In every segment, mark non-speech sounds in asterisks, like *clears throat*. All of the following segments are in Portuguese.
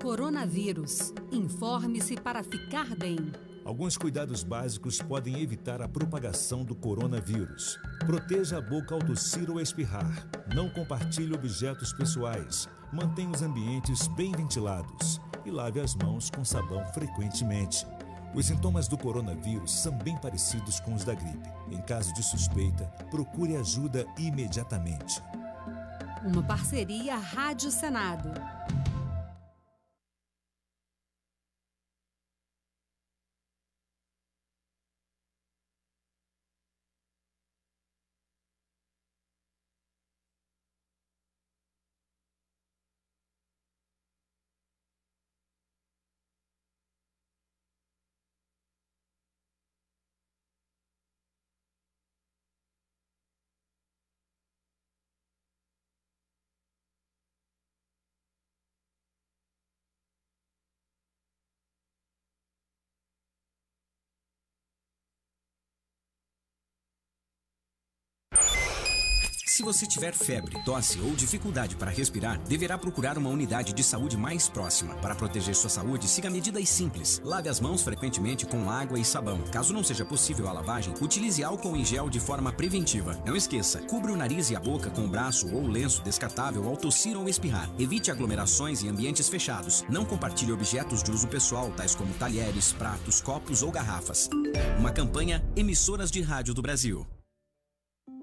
Coronavírus. Informe-se para ficar bem. Alguns cuidados básicos podem evitar a propagação do coronavírus. Proteja a boca ao tossir ou espirrar. Não compartilhe objetos pessoais. Mantenha os ambientes bem ventilados. E lave as mãos com sabão frequentemente. Os sintomas do coronavírus são bem parecidos com os da gripe. Em caso de suspeita, procure ajuda imediatamente. Uma parceria Rádio Senado. Se você tiver febre, tosse ou dificuldade para respirar, deverá procurar uma unidade de saúde mais próxima. Para proteger sua saúde, siga medidas simples. Lave as mãos frequentemente com água e sabão. Caso não seja possível a lavagem, utilize álcool em gel de forma preventiva. Não esqueça, cubra o nariz e a boca com o braço ou lenço descartável ao tossir ou espirrar. Evite aglomerações e ambientes fechados. Não compartilhe objetos de uso pessoal, tais como talheres, pratos, copos ou garrafas. Uma campanha Emissoras de Rádio do Brasil.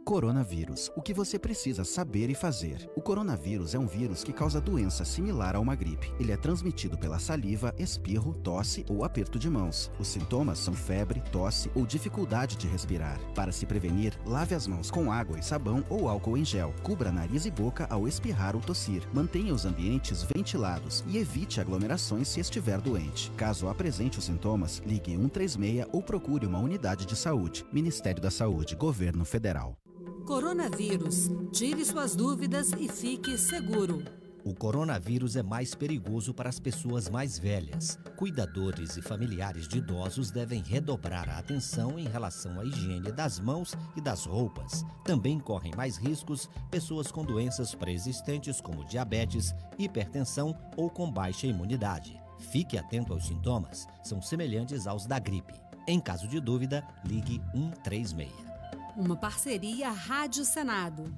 Coronavírus: O que você precisa saber e fazer. O coronavírus é um vírus que causa doença similar a uma gripe. Ele é transmitido pela saliva, espirro, tosse ou aperto de mãos. Os sintomas são febre, tosse ou dificuldade de respirar. Para se prevenir, lave as mãos com água e sabão ou álcool em gel. Cubra nariz e boca ao espirrar ou tossir. Mantenha os ambientes ventilados e evite aglomerações se estiver doente. Caso apresente os sintomas, ligue 136 ou procure uma unidade de saúde. Ministério da Saúde, Governo Federal. Coronavírus. Tire suas dúvidas e fique seguro. O coronavírus é mais perigoso para as pessoas mais velhas. Cuidadores e familiares de idosos devem redobrar a atenção em relação à higiene das mãos e das roupas. Também correm mais riscos pessoas com doenças pré-existentes como diabetes, hipertensão ou com baixa imunidade. Fique atento aos sintomas, são semelhantes aos da gripe. Em caso de dúvida, ligue 136. Uma parceria Rádio Senado.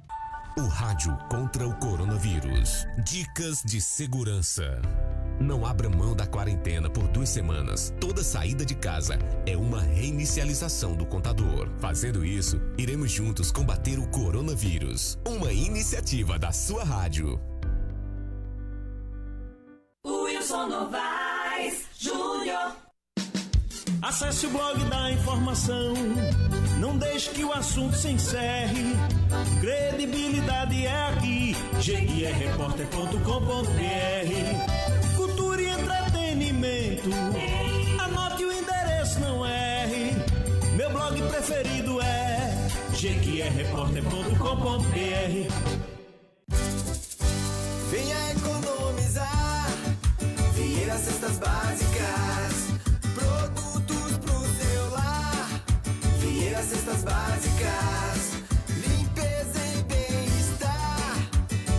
O rádio contra o coronavírus. Dicas de segurança. Não abra mão da quarentena por duas semanas. Toda saída de casa é uma reinicialização do contador. Fazendo isso, iremos juntos combater o coronavírus. Uma iniciativa da sua rádio. Wilson Novar. Acesse o blog da informação. Não deixe que o assunto se encerre. Credibilidade é aqui. GuiaRepórter.com.br Cultura e entretenimento. Anote o endereço, não erre. Meu blog preferido é GuiaRepórter.com.br Venha economizar. Vieira Cestas Básicas. as cestas básicas, limpeza e bem-estar.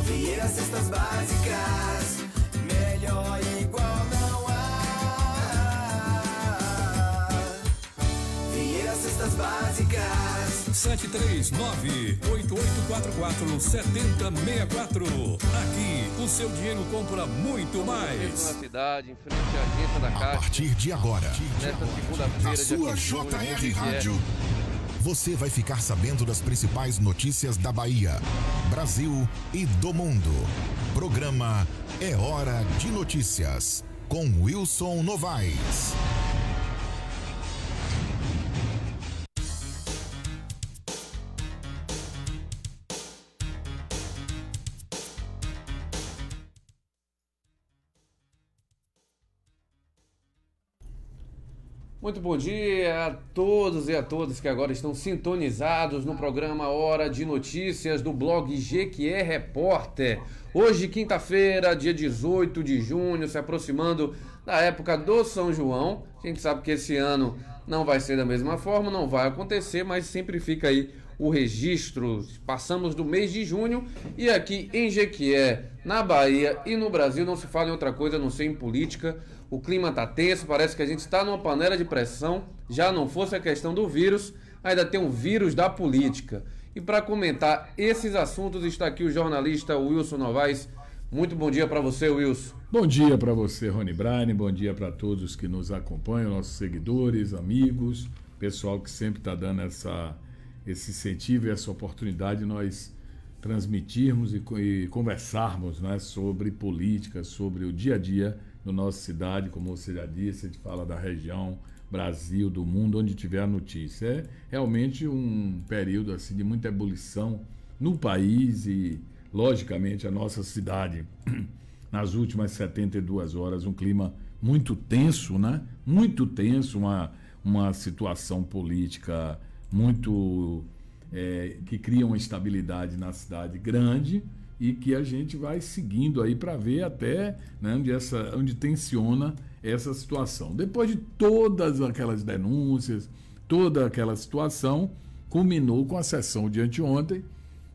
Vieira cestas básicas, melhor igual não há. Vieira cestas básicas. 739 8844 7064. Aqui o seu dinheiro compra muito mais. Na cidade, em frente à agência da Caixa. A partir de agora. Nesta segunda-feira, a sua JR Rádio você vai ficar sabendo das principais notícias da Bahia, Brasil e do mundo. Programa É Hora de Notícias, com Wilson Novaes. Muito bom dia a todos e a todas que agora estão sintonizados no programa Hora de Notícias do blog GQE Repórter. Hoje, quinta-feira, dia 18 de junho, se aproximando da época do São João. A gente sabe que esse ano não vai ser da mesma forma, não vai acontecer, mas sempre fica aí o registro. Passamos do mês de junho e aqui em Jequié, na Bahia e no Brasil não se fala em outra coisa a não ser em política o clima está tenso, parece que a gente está numa panela de pressão, já não fosse a questão do vírus, ainda tem um vírus da política. E para comentar esses assuntos está aqui o jornalista Wilson Novaes. Muito bom dia para você, Wilson. Bom dia para você, Rony Bryan. Bom dia para todos que nos acompanham, nossos seguidores, amigos, pessoal que sempre está dando essa, esse incentivo e essa oportunidade de nós transmitirmos e, e conversarmos né, sobre política, sobre o dia a dia do nossa cidade, como você já disse, a gente fala da região, Brasil, do mundo, onde tiver a notícia. É realmente um período assim de muita ebulição no país e, logicamente, a nossa cidade. *clears throat* Nas últimas 72 horas, um clima muito tenso, né? Muito tenso, uma, uma situação política muito. É, que cria uma estabilidade na cidade grande e que a gente vai seguindo aí para ver até né, onde, essa, onde tensiona essa situação. Depois de todas aquelas denúncias, toda aquela situação, culminou com a sessão de anteontem,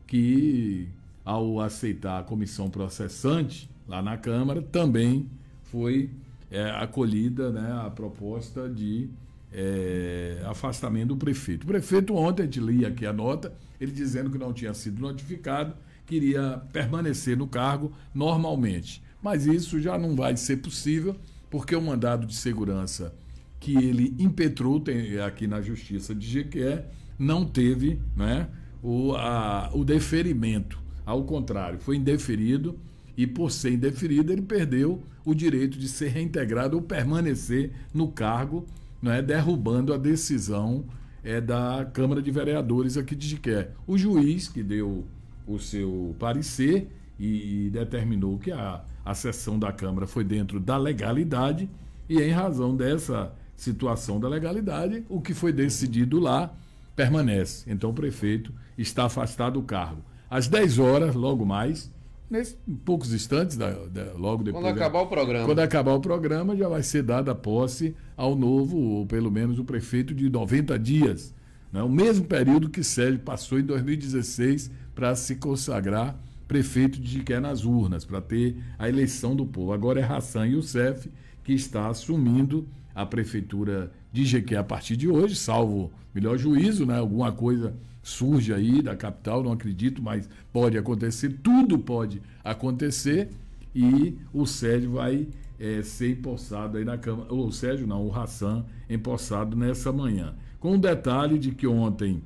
que ao aceitar a comissão processante lá na Câmara, também foi é, acolhida né, a proposta de é, afastamento do prefeito. O prefeito ontem, a gente lia aqui a nota, ele dizendo que não tinha sido notificado, queria permanecer no cargo normalmente. Mas isso já não vai ser possível, porque o mandado de segurança que ele impetrou tem, aqui na Justiça de GQE não teve né, o, a, o deferimento. Ao contrário, foi indeferido e, por ser indeferido, ele perdeu o direito de ser reintegrado ou permanecer no cargo, né, derrubando a decisão é, da Câmara de Vereadores aqui de Jiqué. O juiz que deu o seu parecer e determinou que a, a sessão da Câmara foi dentro da legalidade e, em razão dessa situação da legalidade, o que foi decidido lá permanece. Então, o prefeito está afastado do cargo. Às 10 horas, logo mais, nesse, em poucos instantes, da, da, logo depois. Quando acabar o programa. Quando acabar o programa, já vai ser dada posse ao novo, ou pelo menos o prefeito de 90 dias né? O mesmo período que Sérgio passou em 2016 para se consagrar prefeito de Jiqué nas urnas, para ter a eleição do povo. Agora é Hassan Youssef que está assumindo a prefeitura de Jequié a partir de hoje, salvo melhor juízo, né? Alguma coisa surge aí da capital, não acredito, mas pode acontecer, tudo pode acontecer e o Sérgio vai é, ser empossado aí na Câmara, ou o Sérgio não, o Hassan empossado nessa manhã. Com o detalhe de que ontem,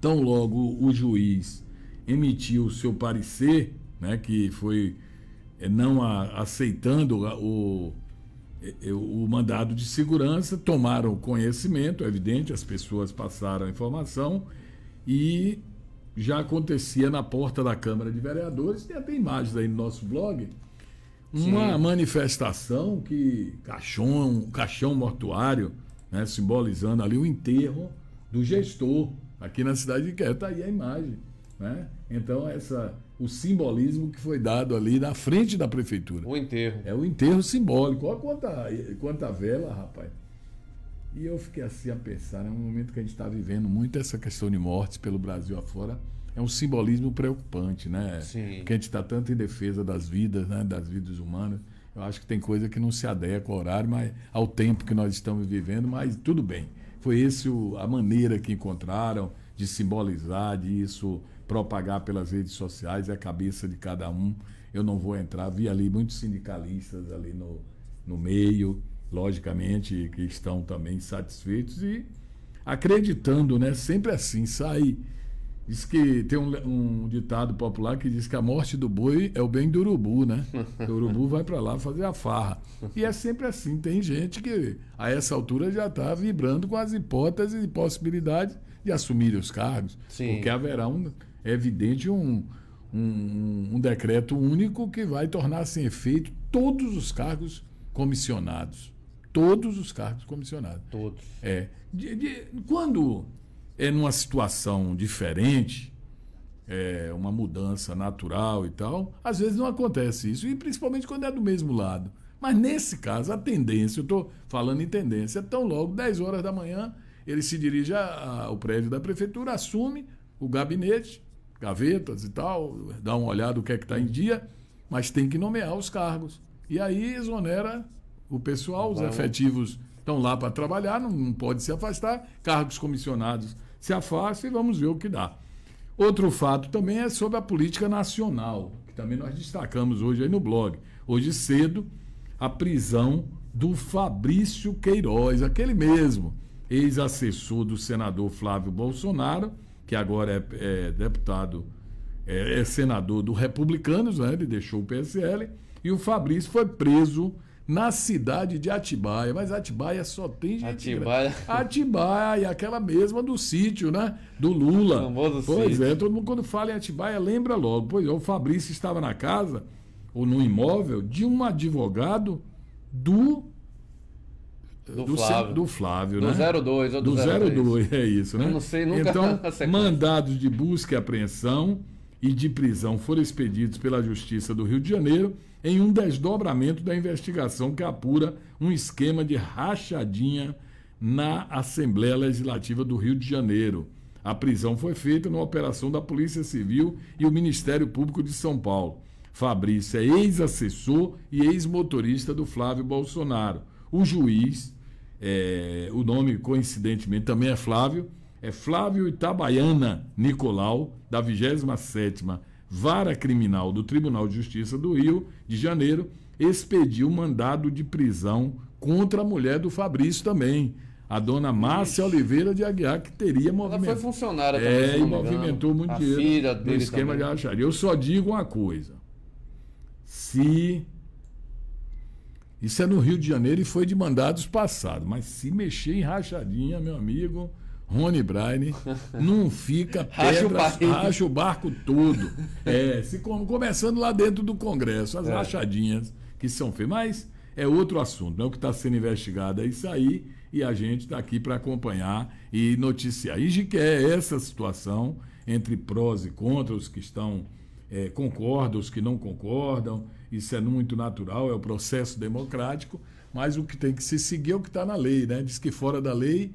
tão logo o juiz emitiu o seu parecer, né, que foi eh, não a, aceitando o, eh, o mandado de segurança, tomaram conhecimento, é evidente, as pessoas passaram a informação e já acontecia na porta da Câmara de Vereadores, tem até imagens aí no nosso blog, uma Sim. manifestação que caixão, caixão mortuário, né, simbolizando ali o enterro do gestor aqui na cidade de Quero. Está aí a imagem. Né? Então, essa, o simbolismo que foi dado ali na frente da prefeitura. O enterro. É o enterro simbólico. Olha quanta, quanta vela, rapaz. E eu fiquei assim a pensar, é né? um momento que a gente está vivendo muito essa questão de mortes pelo Brasil afora. É um simbolismo preocupante, né? Sim. Porque a gente está tanto em defesa das vidas, né? das vidas humanas. Eu acho que tem coisa que não se adequa ao horário, mas ao tempo que nós estamos vivendo, mas tudo bem. Foi esse o, a maneira que encontraram de simbolizar, de isso propagar pelas redes sociais, é a cabeça de cada um. Eu não vou entrar, vi ali muitos sindicalistas ali no, no meio, logicamente, que estão também satisfeitos e acreditando, né? Sempre assim, sair Diz que tem um, um, ditado popular que diz que a morte do boi é o bem do urubu, né? *laughs* O urubu vai para lá fazer a farra. E é sempre assim. Tem gente que a essa altura já está vibrando com as hipóteses e possibilidades de assumir os cargos. Sim. Porque haverá, um, é evidente, um, um, um decreto único que vai tornar sem efeito todos os cargos comissionados. Todos os cargos comissionados. Todos. É. De, de, quando é numa situação diferente, é uma mudança natural e tal, às vezes não acontece isso, e principalmente quando é do mesmo lado. Mas nesse caso, a tendência, eu estou falando em tendência, é tão logo 10 horas da manhã, ele se dirige ao prédio da prefeitura, assume o gabinete, gavetas e tal, dá uma olhada o que é que está em dia, mas tem que nomear os cargos. E aí exonera o pessoal, os efetivos estão lá para trabalhar, não, não pode se afastar, cargos comissionados se afasta e vamos ver o que dá. Outro fato também é sobre a política nacional, que também nós destacamos hoje aí no blog. Hoje cedo, a prisão do Fabrício Queiroz, aquele mesmo, ex-assessor do senador Flávio Bolsonaro, que agora é, é deputado, é, é, senador do Republicanos, né? ele deixou o PSL, e o Fabrício foi preso na cidade de Atibaia. Mas Atibaia só tem gente. Atibaia. Grande. Atibaia, aquela mesma do sítio, né? Do Lula. O pois sítio. é, todo mundo quando fala em Atibaia lembra logo. Pois é, o Fabrício estava na casa, ou no imóvel, de um advogado do. Do, do Flávio. do Flávio, do né? 02 ou do, do 03. 02, é isso, né? Eu não sei, nunca Então, *laughs* mandados de busca e apreensão e de prisão foram expedidos pela Justiça do Rio de Janeiro em um desdobramento da investigação que apura um esquema de rachadinha na Assembleia Legislativa do Rio de Janeiro. A prisão foi feita numa operação da Polícia Civil e o Ministério Público de São Paulo. Fabrício é ex-assessor e ex-motorista do Flávio Bolsonaro. O juiz, é, o nome coincidentemente também é Flávio, é Flávio Itabaiana Nicolau, da 27ª Vara Criminal do Tribunal de Justiça do Rio de Janeiro expediu mandado de prisão contra a mulher do Fabrício também, a dona Márcia Ixi. Oliveira de Aguiar, que teria movimentado. Ela foi funcionária é, também. É, e movimentou muito dinheiro filha no esquema também. de acharia. Eu só digo uma coisa. Se. Isso é no Rio de Janeiro e foi de mandados passados, mas se mexer em rachadinha, meu amigo. Rony Braine, não fica *laughs* pedra, racha o, barco todo. É, se, começando lá dentro do Congresso, as é. rachadinhas que são feitas. Mas é outro assunto, não é o que está sendo investigado, é isso aí, e a gente está aqui para acompanhar e noticiar. E que é essa situação entre prós e contras os que estão é, concordam, os que não concordam, isso é muito natural, é o processo democrático, mas o que tem que se seguir é o que está na lei, né? Diz que fora da lei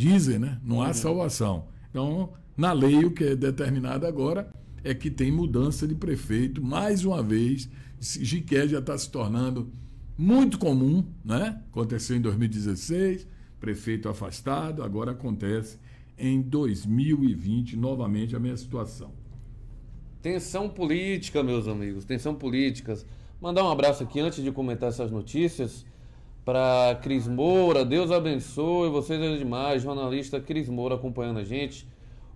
Dizem, né? Não há uhum. salvação. Então, na lei, o que é determinado agora é que tem mudança de prefeito. Mais uma vez, Jiqué já está se tornando muito comum, né? Aconteceu em 2016, prefeito afastado, agora acontece em 2020 novamente a minha situação. Tensão política, meus amigos, tensão políticas. Mandar um abraço aqui antes de comentar essas notícias para Cris Moura. Deus abençoe vocês é demais. Jornalista Cris Moura acompanhando a gente.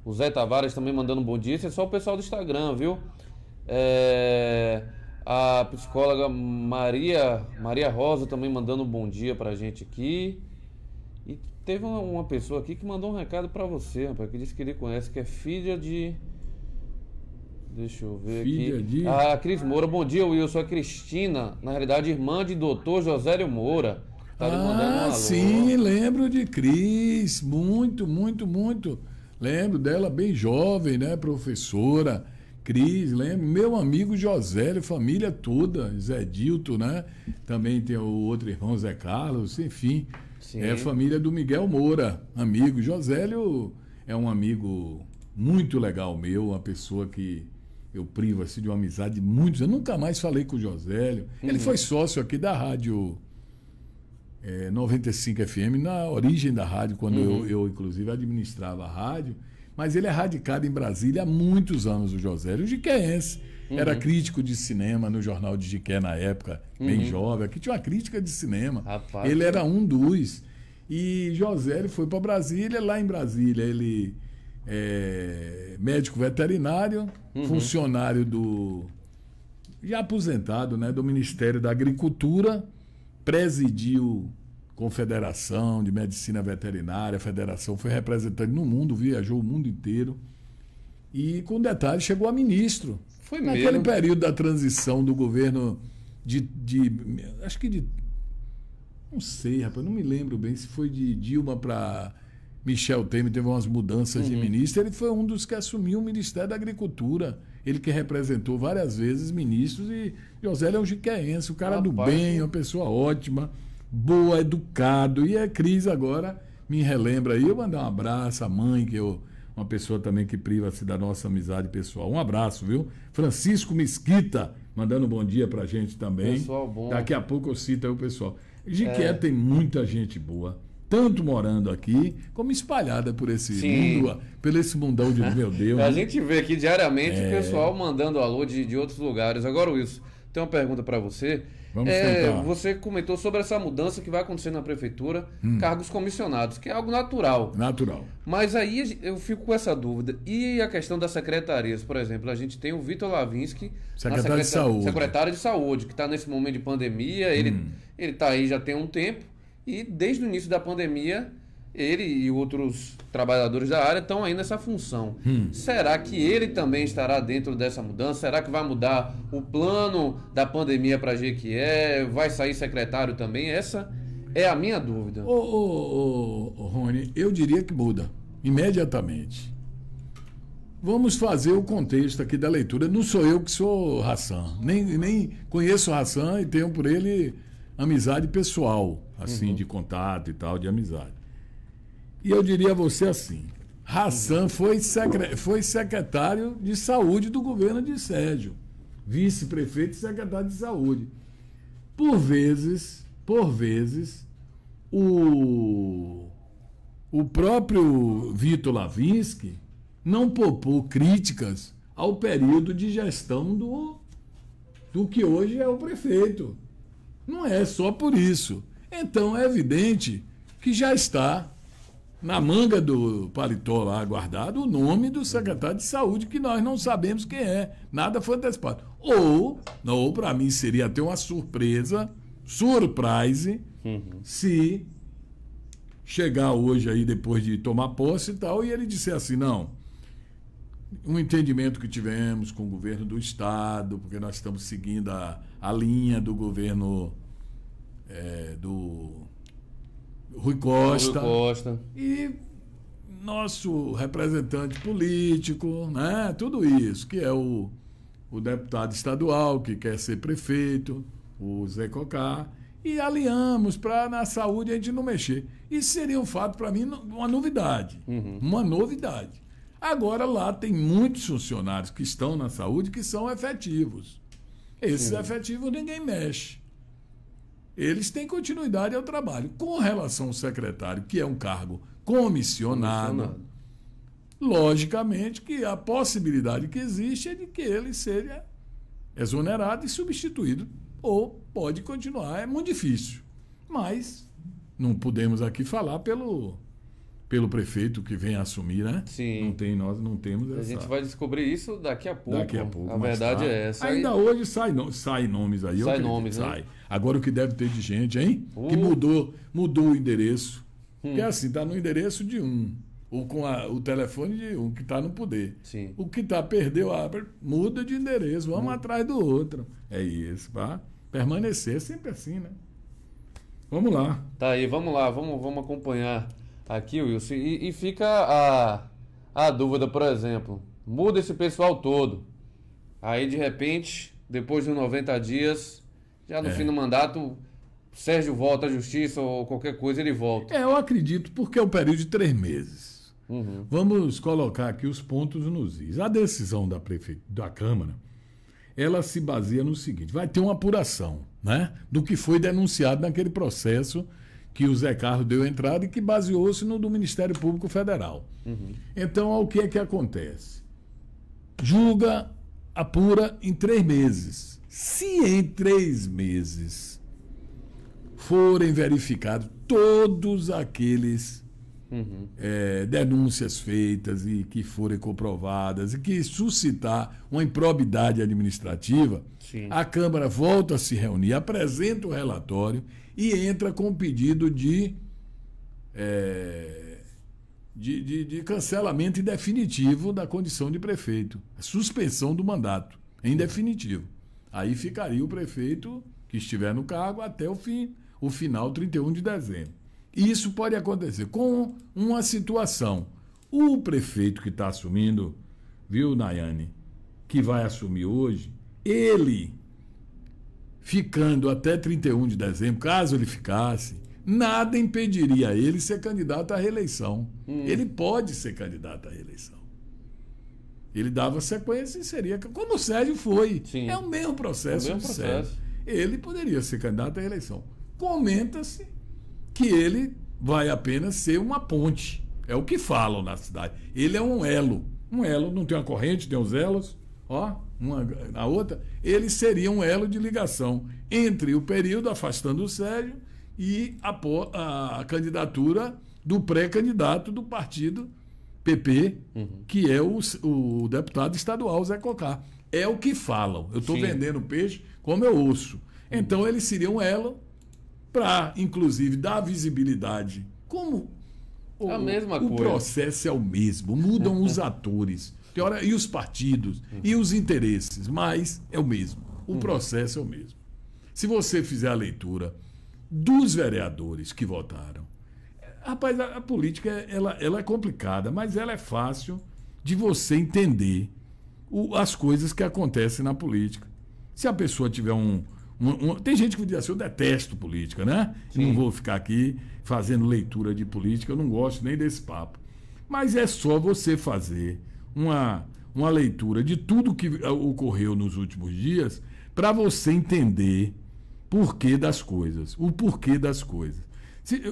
O Zé Tavares também mandando um bom dia. Isso é só o pessoal do Instagram, viu? É... a psicóloga Maria Maria Rosa também mandando um bom dia para a gente aqui. E teve uma, pessoa aqui que mandou um recado para você, rapaz, que disse que ele conhece, que é filha de Deixa eu ver Filha aqui. De... A ah, Cris Moura. Bom dia, Wilson. A Cristina, na realidade, irmã de doutor Josélio Moura. Tá ah, sim, lembro de Cris. Muito, muito, muito. Lembro dela bem jovem, né? Professora. Cris, lembro. Meu amigo Josélio, família toda. Zé Dilto, né? Também tem o outro irmão, Zé Carlos. Enfim, sim. é família do Miguel Moura. Amigo. Josélio é um amigo muito legal meu, uma pessoa que eu privo assim de uma amizade de muitos. Eu nunca mais falei com o Josélio. Uhum. Ele foi sócio aqui da rádio é, 95 FM, na origem da rádio, quando uhum. eu, eu, inclusive, administrava a rádio. Mas ele é radicado em Brasília há muitos anos, o Josélio, jiqueense. Uhum. Era crítico de cinema no jornal de Jiqué na época, bem uhum. jovem. Aqui tinha uma crítica de cinema. Rapaz, ele era um dos. E Josélio foi para Brasília, lá em Brasília ele é, médico veterinário, uhum. funcionário do. já aposentado, né? Do Ministério da Agricultura, presidiu Confederação de Medicina Veterinária, Federação, foi representante no mundo, viajou o mundo inteiro. E, com detalhe, chegou a ministro. Foi mesmo. Naquele período da transição do governo de, de. Acho que de. Não sei, rapaz, não me lembro bem se foi de Dilma para Michel Temer teve umas mudanças uhum. de ministro, ele foi um dos que assumiu o Ministério da Agricultura. Ele que representou várias vezes ministros e Josélio é um jiqueense, um cara ah, do pai, bem, uma pessoa ótima, boa, educado. E a é Cris agora me relembra aí, eu mandar um abraço à mãe, que eu uma pessoa também que priva-se da nossa amizade pessoal. Um abraço, viu? Francisco Mesquita, mandando um bom dia pra gente também. Pessoal bom. Daqui a pouco eu cito aí o pessoal. Jiqué é. tem muita gente boa tanto morando aqui, como espalhada por esse Sim. mundo, pelo esse mundão de meu *laughs* Deus. a gente vê aqui diariamente é... o pessoal mandando alô de, de outros lugares. Agora, Wilson, tem uma pergunta para você. Vamos é, Você comentou sobre essa mudança que vai acontecer na prefeitura, hum. cargos comissionados, que é algo natural. Natural. Mas aí eu fico com essa dúvida. E a questão das secretarias, por exemplo, a gente tem o Vitor Lavinsky, secretário de saúde, secretário de saúde, que está nesse momento de pandemia. Ele hum. ele está aí já tem um tempo. E desde o início da pandemia, ele e outros trabalhadores da área estão aí nessa função. Hum. Será que ele também estará dentro dessa mudança? Será que vai mudar o plano da pandemia para Jequié? Vai sair secretário também? Essa é a minha dúvida. Ô, ô, ô, Rony, eu diria que muda imediatamente. Vamos fazer o contexto aqui da leitura. Não sou eu que sou Hassan. Nem, nem conheço Hassan e tenho por ele amizade pessoal assim, uhum. de contato e tal, de amizade. E eu diria a você assim: Hassan foi, secre... foi secretário de saúde do governo de Sérgio, vice-prefeito e secretário de saúde. Por vezes, por vezes, o, o próprio Vitor Lavinsky não poupou críticas ao período de gestão do, do que hoje é o prefeito. Não é só por isso. Então é evidente que já está na manga do paletó lá guardado o nome do secretário de saúde, que nós não sabemos quem é. Nada foi antecipado. Ou, ou para mim seria até uma surpresa, surprise, uhum. se chegar hoje aí depois de tomar posse e tal, e ele disser assim, não, um entendimento que tivemos com o governo do estado, porque nós estamos seguindo a, a linha do governo é, do Rui Costa, Rui Costa. E nosso representante político, né? Tudo isso, que é o, o deputado estadual que quer ser prefeito, o Zé Cocá, e aliamos para na saúde a gente não mexer. Isso seria um fato para mim uma novidade, uhum. uma novidade. Agora lá tem muitos funcionários que estão na saúde que são efetivos. Esses uhum. efetivos ninguém mexe eles têm continuidade ao trabalho. Com relação ao secretário, que é um cargo comissionado, comissionado. logicamente que a possibilidade que existe é de que ele seja exonerado e substituído, ou pode continuar, é muito difícil. Mas não podemos aqui falar pelo pelo prefeito que vem assumir, né? Sim. Não tem nós, não temos essa. A gente vai descobrir isso daqui a pouco. Daqui a pouco. A verdade é essa. Ainda aí... hoje sai, sai nomes aí. Sai nomes, né? Sai. Agora o que deve ter de gente, hein? Uh. Que mudou, mudou o endereço. Hum. Que é assim, tá no endereço de um. Ou com a, o telefone de um que está no poder. Sim. O que está perdeu a muda de endereço, vamos hum. atrás do outro. É isso, vá. Permanecer sempre assim, né? Vamos lá. Tá aí, vamos lá, vamos, vamos acompanhar aqui, Wilson. E, e fica a, a dúvida, por exemplo. Muda esse pessoal todo. Aí de repente, depois de 90 dias, já no é. fim do mandato, Sérgio volta à justiça ou qualquer coisa, ele volta. É, eu acredito, porque é um período de três meses. Uhum. Vamos colocar aqui os pontos nos is. A decisão da, prefe... da Câmara, ela se baseia no seguinte: vai ter uma apuração né, do que foi denunciado naquele processo que o Zé Carlos deu entrada e que baseou-se no do Ministério Público Federal. Uhum. Então, o que é que acontece? Julga, apura em três meses se em três meses forem verificados todos aqueles uhum. é, denúncias feitas e que forem comprovadas e que suscitar uma improbidade administrativa, Sim. a Câmara volta a se reunir, apresenta o relatório e entra com um pedido de, é, de, de, de cancelamento definitivo da condição de prefeito, é suspensão do mandato, em é definitivo. Aí ficaria o prefeito que estiver no cargo até o fim, o final 31 de dezembro. E isso pode acontecer com uma situação. O prefeito que está assumindo, viu, Nayane, que vai assumir hoje, ele ficando até 31 de dezembro, caso ele ficasse, nada impediria ele ser candidato à reeleição. Hum. Ele pode ser candidato à reeleição. Ele dava sequência e seria. Como o Sérgio foi. Sim. É o mesmo processo é o mesmo do processo. Sérgio. Ele poderia ser candidato à eleição. Comenta-se que ele vai apenas ser uma ponte. É o que falam na cidade. Ele é um elo. Um elo, não tem uma corrente, tem uns elos. Ó, uma na outra. Ele seria um elo de ligação entre o período afastando o Sérgio e a, a candidatura do pré-candidato do partido PP, uhum. que é o, o deputado estadual Zé Cocá. É o que falam. Eu estou vendendo peixe como eu ouço. Então uhum. ele seria um elo para, inclusive, dar visibilidade. Como o, é a mesma o coisa. processo é o mesmo, mudam os *laughs* atores e os partidos uhum. e os interesses, mas é o mesmo. O hum. processo é o mesmo. Se você fizer a leitura dos vereadores que votaram, Rapaz, a, a política ela, ela é complicada, mas ela é fácil de você entender o, as coisas que acontecem na política. Se a pessoa tiver um. um, um tem gente que diz assim: eu detesto política, né? Não vou ficar aqui fazendo leitura de política, eu não gosto nem desse papo. Mas é só você fazer uma, uma leitura de tudo que eh, ocorreu nos últimos dias para você entender porquê das coisas, o porquê das coisas. Se,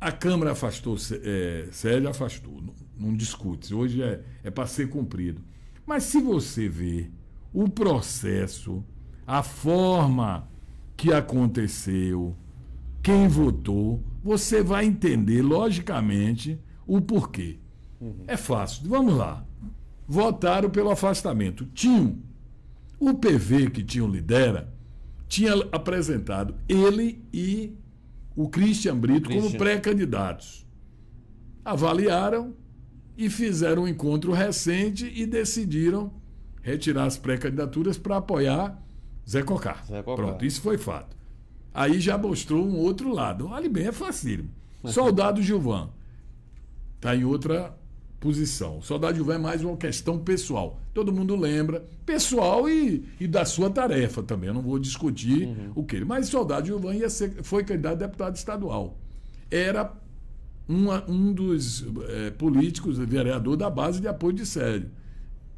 a Câmara afastou, é, afastou, não, não discute, hoje é, é para ser cumprido. Mas se você vê o processo, a forma que aconteceu, quem votou, você vai entender logicamente o porquê. Uhum. É fácil. Vamos lá. Votaram pelo afastamento. tinham o PV que tinham lidera, tinha apresentado ele e o Christian Brito Christian. como pré-candidatos. Avaliaram e fizeram um encontro recente e decidiram retirar as pré-candidaturas para apoiar Zé Cocar. Zé Cocar. Pronto, isso foi fato. Aí já mostrou um outro lado. Olha bem, é facílimo. *laughs* Soldado Gilvan está em outra posição. Saudade vai é mais uma questão pessoal. Todo mundo lembra, pessoal e, e da sua tarefa também. Eu não vou discutir uhum. o que ele. Mas Saudade Gilvan ia ser, foi candidato a deputado estadual. Era uma, um dos é, políticos, vereador da base de apoio de Sérgio.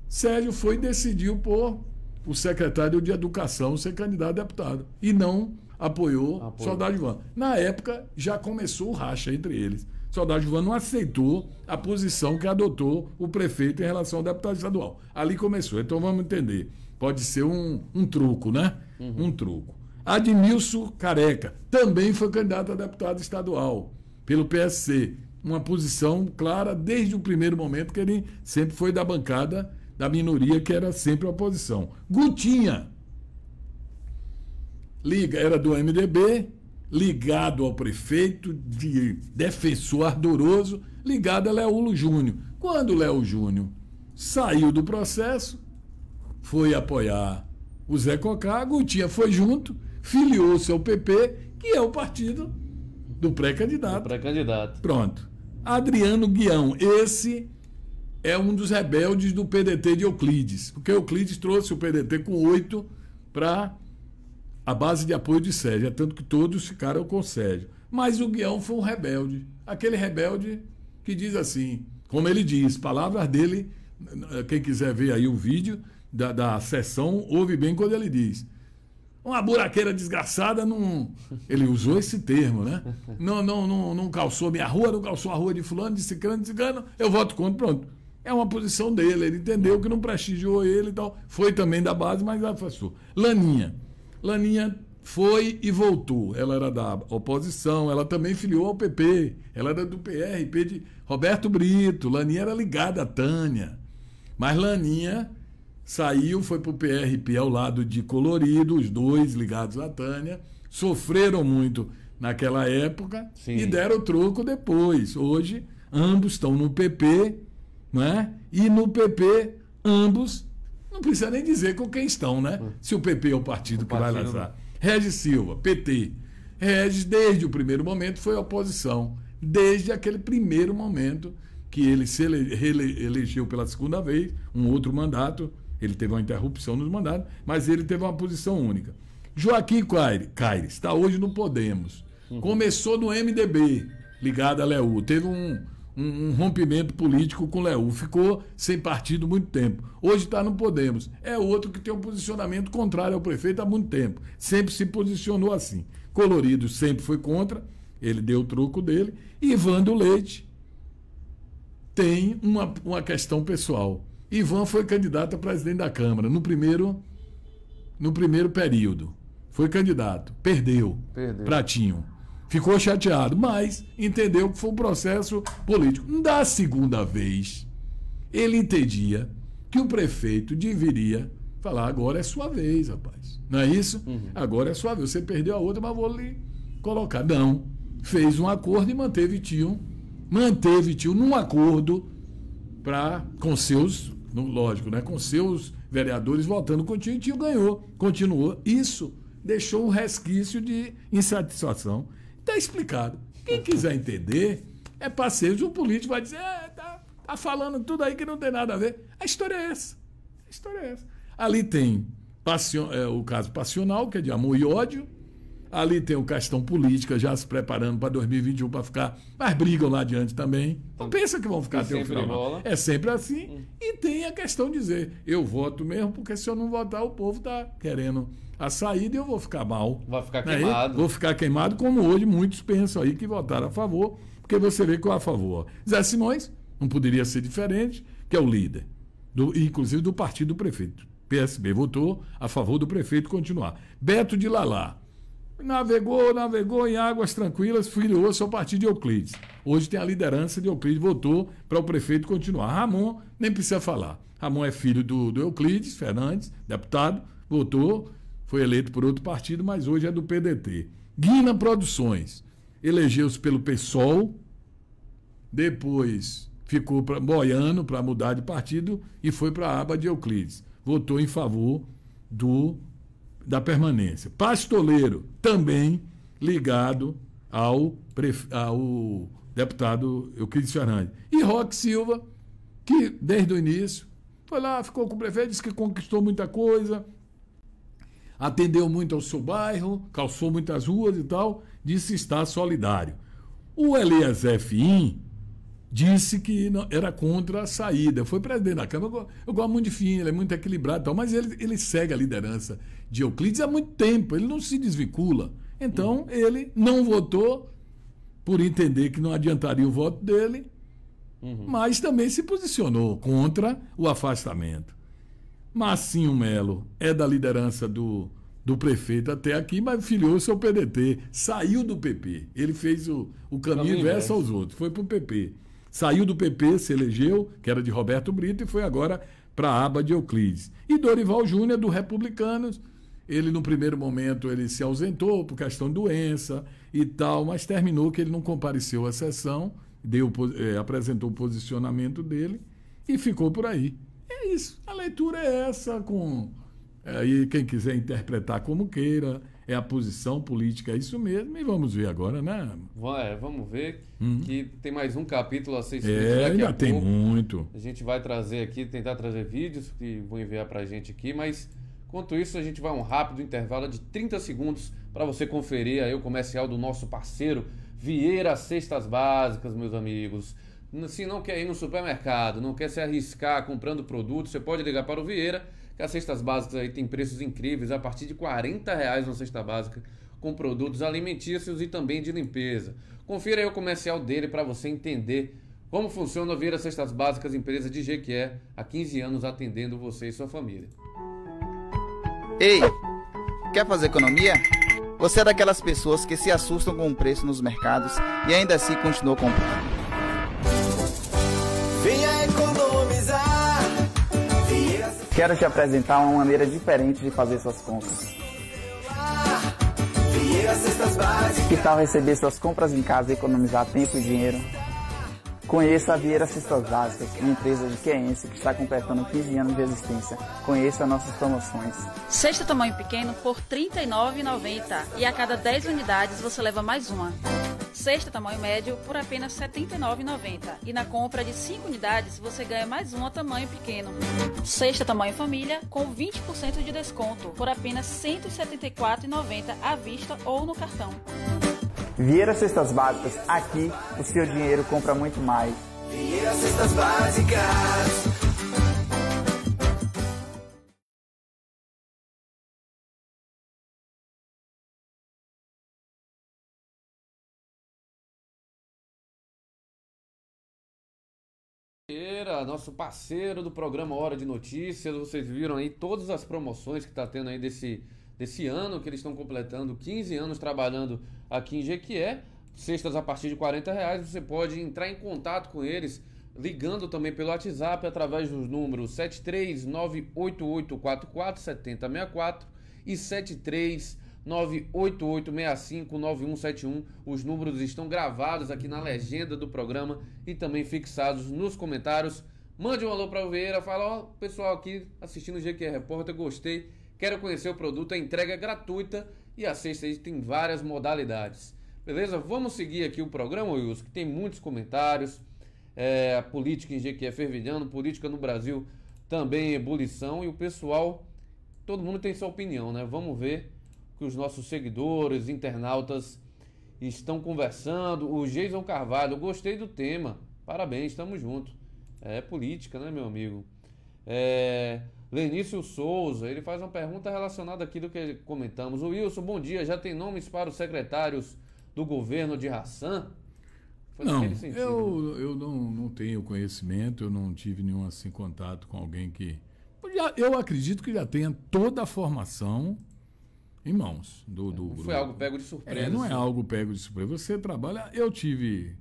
Sérgio foi e decidiu por o secretário de Educação ser candidato a deputado. E não apoiou, apoiou. Saudade Van. Na época, já começou o racha entre eles. Saudade Juvan não aceitou a posição que adotou o prefeito em relação ao deputado estadual. Ali começou. Então vamos entender. Pode ser um, um truco, né? Uhum. Um truco. Admilson Careca também foi candidato a deputado estadual pelo PSC. Uma posição clara desde o primeiro momento que ele sempre foi da bancada da minoria, que era sempre a oposição. Gutinha. Liga, era do MDB, ligado ao prefeito, de defensor ardoroso, ligado a Leolo Júnior. Quando Léo Júnior saiu do processo, foi apoiar o Zé Cocá, Gutia foi junto, filiou-se ao PP, que é o partido do pré-candidato. Pré-candidato. Pronto. Adriano Guião, esse é um dos rebeldes do PDT de Euclides, porque Euclides trouxe o PDT com oito para a base de apoio de Sérgio, é tanto que todos ficaram com Sérgio. Mas o Guião foi um rebelde. Aquele rebelde que diz assim, como ele diz, palavras dele, quem quiser ver aí o vídeo da, da sessão, ouve bem quando ele diz. Uma buraqueira desgraçada não. Ele usou esse termo, né? Não, não, não, não calçou minha rua, não calçou a rua de fulano, de ciclano, de ciclano, eu voto contra, pronto. É uma posição dele, ele entendeu que não prestigiou ele e tal. Foi também da base, mas afastou. Laninha. Laninha foi e voltou. Ela era da oposição, ela também filiou ao PP. Ela era do PRP de Roberto Brito. Laninha era ligada à Tânia. Mas Laninha saiu, foi para o PRP ao lado de Colorido, os dois ligados à Tânia. Sofreram muito naquela época Sim. e deram o troco depois. Hoje, ambos estão no PP, né? E no PP, ambos não precisa nem dizer com quem estão, né? Hum. Se o PP é o partido o que partido. vai lançar. Né? Regis Silva, PT. Regis, desde o primeiro momento, foi oposição. Desde aquele primeiro momento que ele se reelegeu pela segunda vez, um outro mandato, ele teve uma interrupção nos mandatos, mas ele teve uma posição única. Joaquim Caires está hoje no Podemos. Uhum. Começou no MDB, ligado a Leú. Teve um, um, um rompimento político com o Ficou sem partido muito tempo. Hoje está no Podemos. É outro que tem um posicionamento contrário ao prefeito há muito tempo. Sempre se posicionou assim. Colorido sempre foi contra, ele deu o truco dele. E do Leite tem uma, uma questão pessoal. Ivan foi candidato a presidente da Câmara no primeiro, no primeiro período. Foi candidato, perdeu. perdeu. Pratinho ficou chateado, mas entendeu que foi um processo político. Da segunda vez, ele entendia que o prefeito deveria falar: agora é sua vez, rapaz. Não é isso? Uhum. Agora é sua vez. Você perdeu a outra, mas vou lhe colocar. Não. Fez um acordo e manteve tio. Manteve tio num acordo pra, com seus, lógico, né, com seus vereadores votando com tio. E tio ganhou, continuou. Isso deixou um resquício de insatisfação Está explicado. Quem quiser entender, é passeio de um político, vai dizer, é, tá, tá falando tudo aí que não tem nada a ver. A história é essa. A história é essa. Ali tem passion, é, o caso passional, que é de amor e ódio, Ali tem o questão Política já se preparando para 2021 para ficar. Mas brigam lá adiante também. Não pensa que vão ficar e até o final. É sempre assim. Hum. E tem a questão de dizer: eu voto mesmo, porque se eu não votar, o povo está querendo a saída e eu vou ficar mal. Vai ficar né? queimado. Vou ficar queimado, como hoje muitos pensam aí que votaram a favor, porque você vê que eu a favor. Zé Simões, não poderia ser diferente, que é o líder, do, inclusive do partido do prefeito. PSB votou a favor do prefeito continuar. Beto de Lalá Navegou, navegou em águas tranquilas, filhou se ao partido de Euclides. Hoje tem a liderança de Euclides, votou para o prefeito continuar. Ramon, nem precisa falar. Ramon é filho do, do Euclides Fernandes, deputado, votou, foi eleito por outro partido, mas hoje é do PDT. Guina Produções, elegeu-se pelo PSOL, depois ficou pra, boiando para mudar de partido e foi para a aba de Euclides. Votou em favor do da permanência. Pastoleiro, também ligado ao, ao deputado Euclides Fernandes. E Roque Silva, que desde o início foi lá, ficou com o prefeito, disse que conquistou muita coisa, atendeu muito ao seu bairro, calçou muitas ruas e tal, disse estar solidário. O Elias Fim disse que não, era contra a saída. Foi presidente da Câmara. Eu, eu gosto muito de Fim, ele é muito equilibrado e tal, mas ele, ele segue a liderança de Euclides há muito tempo, ele não se desvincula. Então, uhum. ele não votou por entender que não adiantaria o voto dele, uhum. mas também se posicionou contra o afastamento. Massinho Melo é da liderança do, do prefeito até aqui, mas filiou o seu PDT, saiu do PP. Ele fez o, o caminho, caminho inverso aos outros, foi para o PP. Saiu do PP, se elegeu, que era de Roberto Brito, e foi agora para a aba de Euclides. E Dorival Júnior, do Republicanos, ele, no primeiro momento, ele se ausentou por questão de doença e tal, mas terminou que ele não compareceu à sessão, deu, é, apresentou o posicionamento dele e ficou por aí. É isso. A leitura é essa, com. Aí, eh, é, quem quiser interpretar como queira, é a posição política, é isso mesmo. E vamos ver agora, né? Vai, é, vamos ver hum. que tem mais um capítulo a ser escrito. É, ainda tem pouco. muito. A gente vai trazer aqui, tentar trazer vídeos que vão enviar pra gente aqui, mas Enquanto isso, a gente vai a um rápido intervalo de 30 segundos para você conferir aí o comercial do nosso parceiro Vieira Cestas Básicas, meus amigos. Se não quer ir no supermercado, não quer se arriscar comprando produtos, você pode ligar para o Vieira, que as cestas básicas aí tem preços incríveis, a partir de 40 40,00 uma cesta básica, com produtos alimentícios e também de limpeza. Confira aí o comercial dele para você entender como funciona a Vieira Cestas Básicas, empresa de G que é há 15 anos atendendo você e sua família. Ei, quer fazer economia? Você é daquelas pessoas que se assustam com o preço nos mercados e ainda assim continua comprando. Venha economizar. Venha... Quero te apresentar uma maneira diferente de fazer suas compras. Que tal receber suas compras em casa e economizar tempo e dinheiro? Conheça a Vieira Cestas Básicas, é uma empresa de queense que está completando 15 anos de existência. Conheça nossas promoções. Sexta tamanho pequeno por R$ 39,90 e a cada 10 unidades você leva mais uma. Sexta tamanho médio por apenas R$ 79,90 e na compra de 5 unidades você ganha mais uma tamanho pequeno. Sexta tamanho família com 20% de desconto por apenas R$ 174,90 à vista ou no cartão. Vieira Cestas Básicas, aqui o seu dinheiro compra muito mais. Vieira Cestas Básicas. nosso parceiro do programa Hora de Notícias. Vocês viram aí todas as promoções que está tendo aí desse desse ano que eles estão completando 15 anos trabalhando aqui em Jequié. Cestas a partir de 40 reais, você pode entrar em contato com eles ligando também pelo WhatsApp através dos números 73988447064 e 73988659171. Os números estão gravados aqui na legenda do programa e também fixados nos comentários. Mande um alô para o Vieira, fala, ó, pessoal aqui assistindo o GQ Repórter, gostei Quero conhecer o produto, a entrega é gratuita e a aí tem várias modalidades. Beleza? Vamos seguir aqui o programa, Wilson, que tem muitos comentários. É, a política em GQ é fervilhando, política no Brasil também em ebulição e o pessoal, todo mundo tem sua opinião, né? Vamos ver o que os nossos seguidores, internautas estão conversando. O Jason Carvalho, gostei do tema. Parabéns, estamos juntos. É política, né, meu amigo? É, Lenício Souza, ele faz uma pergunta relacionada àquilo que comentamos. O Wilson, bom dia. Já tem nomes para os secretários do governo de Hassan? Foi assim não, eu, né? eu não, não tenho conhecimento, eu não tive nenhum assim contato com alguém que. Eu acredito que já tenha toda a formação em mãos do, do não Foi algo pego de surpresa. É, não é assim. algo pego de surpresa. Você trabalha. Eu tive,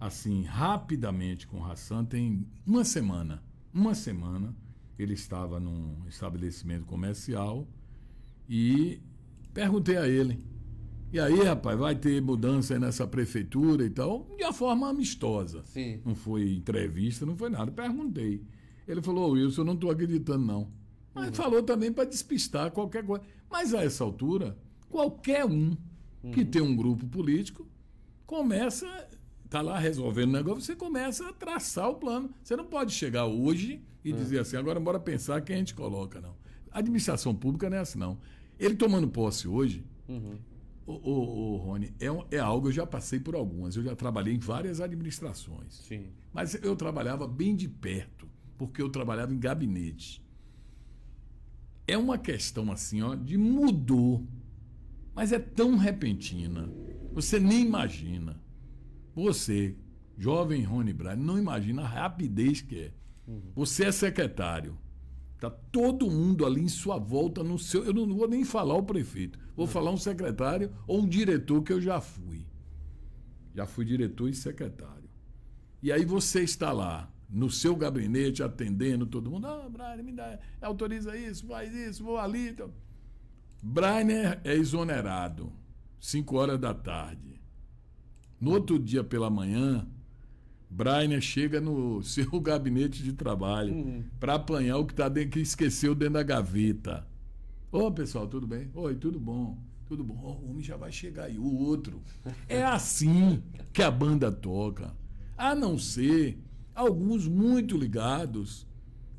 assim, rapidamente com o Hassan, tem uma semana. Uma semana ele estava num estabelecimento comercial e perguntei a ele. E aí, rapaz, vai ter mudança nessa prefeitura e tal, de uma forma amistosa. Sim. Não foi entrevista, não foi nada. Perguntei. Ele falou, oh, Wilson, eu não estou acreditando, não. Mas uhum. falou também para despistar qualquer coisa. Mas a essa altura, qualquer um que uhum. tem um grupo político começa, está lá resolvendo o negócio, você começa a traçar o plano. Você não pode chegar hoje e é. dizer assim, agora bora pensar quem a gente coloca, não. A administração pública não é assim, não. Ele tomando posse hoje, uhum. Ô, ô, ô, Rony, é, é, algo, eu já passei por algumas, eu já trabalhei em várias administrações. Sim. Mas eu trabalhava bem de perto, porque eu trabalhava em gabinete. É uma questão assim, ó, de mudou, mas é tão repentina, você nem imagina. Você, jovem Rony Braga, não imagina a rapidez que é. Uhum. Você é secretário. Tá todo mundo ali em sua volta no seu. Eu não vou nem falar o prefeito. Vou uhum. falar um secretário ou um diretor que eu já fui. Já fui diretor e secretário. E aí você está lá no seu gabinete atendendo todo mundo. Ah, Brian, me dá, autoriza isso, faz isso, vou ali. Então. Brian é, é exonerado, 5 horas da tarde. No outro dia pela manhã, Brainer chega no *laughs* seu gabinete de trabalho uhum. para apanhar o que, tá dentro, que esqueceu dentro da gaveta. Ô, pessoal, tudo bem? Oi, tudo bom? Tudo bom? Oh, o homem já vai chegar aí, o outro. É *laughs* assim que a banda toca. A não ser alguns muito ligados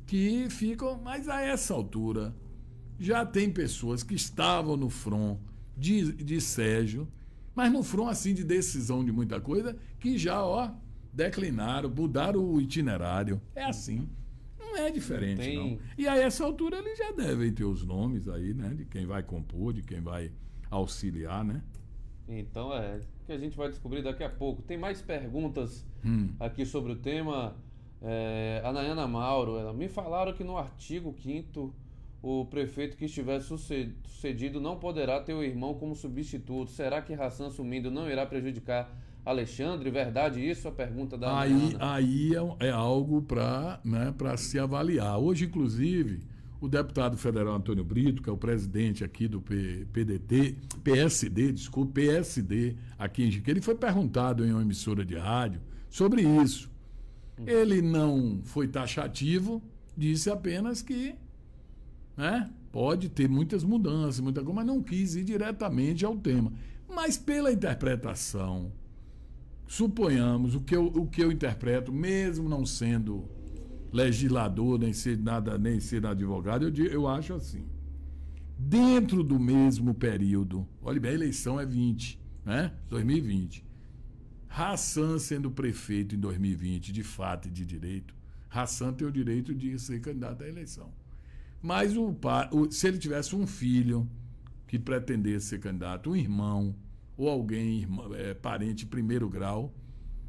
que ficam, mas a essa altura já tem pessoas que estavam no front de, de Sérgio, mas no front assim de decisão de muita coisa, que já, ó, declinaram, mudaram o itinerário. É assim. Não é diferente, Tem... não. E a essa altura eles já devem ter os nomes aí, né? De quem vai compor, de quem vai auxiliar, né? Então é, que a gente vai descobrir daqui a pouco. Tem mais perguntas hum. aqui sobre o tema. É, a Nayana Mauro, ela me falaram que no artigo 5 o prefeito que estiver sucedido não poderá ter o irmão como substituto. Será que Hassan assumindo não irá prejudicar Alexandre, verdade isso? A pergunta da Aí, aí é, é algo para né, para se avaliar. Hoje, inclusive, o deputado federal Antônio Brito, que é o presidente aqui do P, PDT, PSD, desculpa, PSD, aqui em Jique, ele foi perguntado em uma emissora de rádio sobre isso. Ele não foi taxativo, disse apenas que né, pode ter muitas mudanças, muita coisa, mas não quis ir diretamente ao tema. Mas pela interpretação suponhamos, o que eu, o que eu interpreto, mesmo não sendo legislador, nem ser nada, nem ser advogado, eu, eu acho assim. Dentro do mesmo período, olha bem, a eleição é 20, né? 2020. Hassan sendo prefeito em 2020, de fato e de direito, Hassan tem o direito de ser candidato à eleição. Mas o, se ele tivesse um filho que pretendesse ser candidato, um irmão, ou alguém é, parente primeiro grau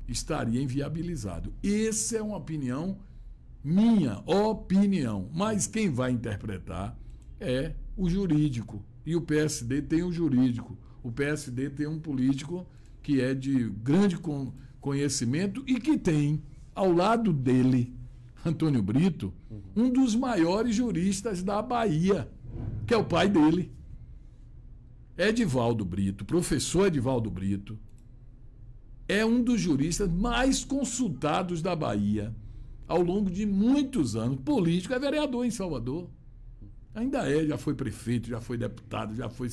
estaria inviabilizado. Essa é uma opinião minha, opinião. Mas quem vai interpretar é o jurídico. E o PSD tem um jurídico. O PSD tem um político que é de grande conhecimento e que tem ao lado dele, Antônio Brito, um dos maiores juristas da Bahia, que é o pai dele. Edivaldo Brito, professor Edivaldo Brito, é um dos juristas mais consultados da Bahia ao longo de muitos anos. Político, é vereador em Salvador. Ainda é, já foi prefeito, já foi deputado, já foi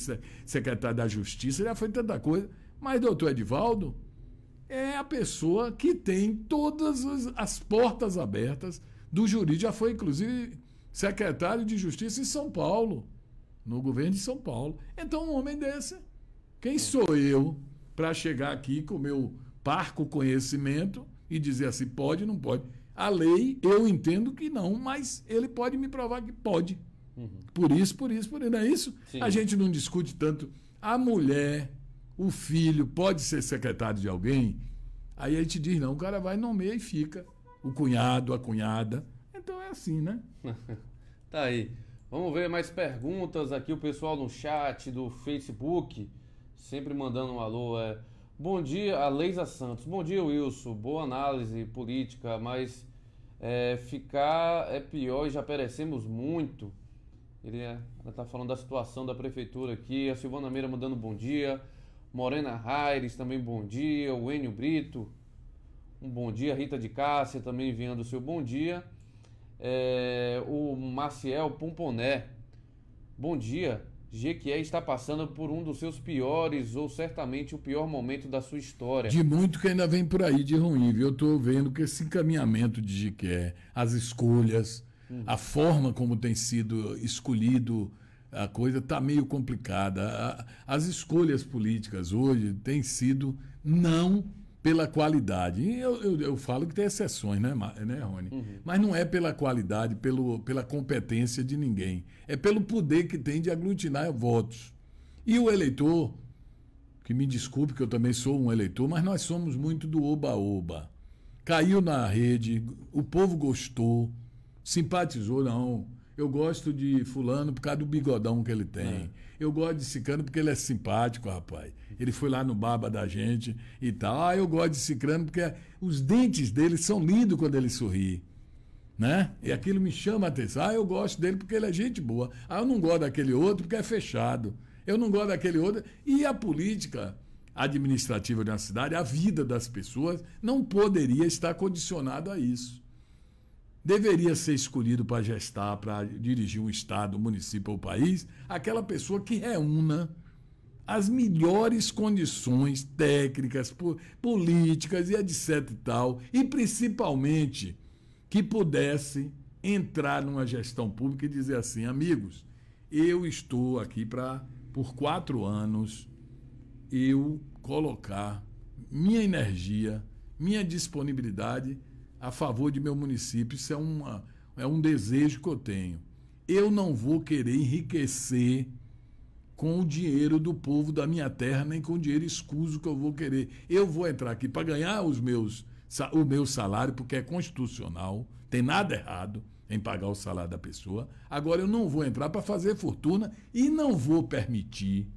secretário da Justiça, já foi tanta coisa. Mas doutor Edivaldo é a pessoa que tem todas as portas abertas do jurídico. Já foi, inclusive, secretário de Justiça em São Paulo no governo de São Paulo. Então, um homem desse, quem sou eu para chegar aqui com o meu parco conhecimento e dizer assim, pode, não pode? A lei, eu entendo que não, mas ele pode me provar que pode. Uhum. Por isso, por isso, por isso. Não é isso? Sim. A gente não discute tanto. A mulher, o filho, pode ser secretário de alguém? Aí a gente diz, não, o cara vai, nomeia e fica. O cunhado, a cunhada. Então é assim, né? *laughs* tá aí. Vamos ver mais perguntas aqui, o pessoal no chat do Facebook, sempre mandando um alô. É... Bom dia, a Leisa Santos. Bom dia, Wilson. Boa análise política, mas é, ficar é pior e já perecemos muito. Ele é, está falando da situação da prefeitura aqui. A Silvana Meira mandando bom dia. Morena Raires também bom dia. O Enio Brito, um bom dia. Rita de Cássia também enviando o seu bom dia é, o Maciel Pomponé. Bom dia. Jequié está passando por um dos seus piores ou certamente o pior momento da sua história. De muito que ainda vem por aí de ruim, viu? Eu estou vendo que esse encaminhamento de Jequié, as escolhas, hum. a forma como tem sido escolhido a coisa está meio complicada. As escolhas políticas hoje têm sido não pela qualidade. Eu, eu, eu, falo que tem exceções, né, né Rony? Uhum. Mas não é pela qualidade, pelo, pela competência de ninguém. É pelo poder que tem de aglutinar votos. E o eleitor, que me desculpe que eu também sou um eleitor, mas nós somos muito do oba-oba. Caiu na rede, o povo gostou, simpatizou, não eu gosto de fulano por causa do bigodão que ele tem. É. Eu gosto de Cicrano porque ele é simpático, rapaz. Ele foi lá no baba da gente e tal. Ah, eu gosto de Cicrano porque os dentes dele são lindos quando ele sorri. Né? E aquilo me chama a atenção. Ah, eu gosto dele porque ele é gente boa. Ah, eu não gosto daquele outro porque é fechado. Eu não gosto daquele outro. E a política administrativa de uma cidade, a vida das pessoas, não poderia estar condicionada a isso deveria ser escolhido para gestar, para dirigir um estado, um município ou um país, aquela pessoa que reúna as melhores condições técnicas, políticas e etc e tal, e principalmente que pudesse entrar numa gestão pública e dizer assim, amigos, eu estou aqui para por quatro anos eu colocar minha energia, minha disponibilidade a favor de meu município. Isso é, uma, é um desejo que eu tenho. Eu não vou querer enriquecer com o dinheiro do povo da minha terra, nem com o dinheiro escuso que eu vou querer. Eu vou entrar aqui para ganhar os meus, o meu salário, porque é constitucional, tem nada errado em pagar o salário da pessoa. Agora eu não vou entrar para fazer fortuna e não vou permitir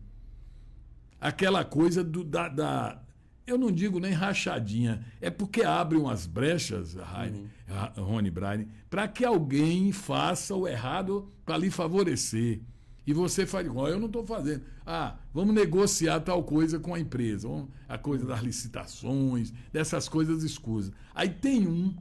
aquela coisa do, da, da eu não digo nem rachadinha, é porque abre umas brechas, Raine, uhum. Rony Braine, para que alguém faça o errado para lhe favorecer. E você faz igual, eu não estou fazendo. Ah, vamos negociar tal coisa com a empresa, a coisa das licitações, dessas coisas escusas. Aí tem um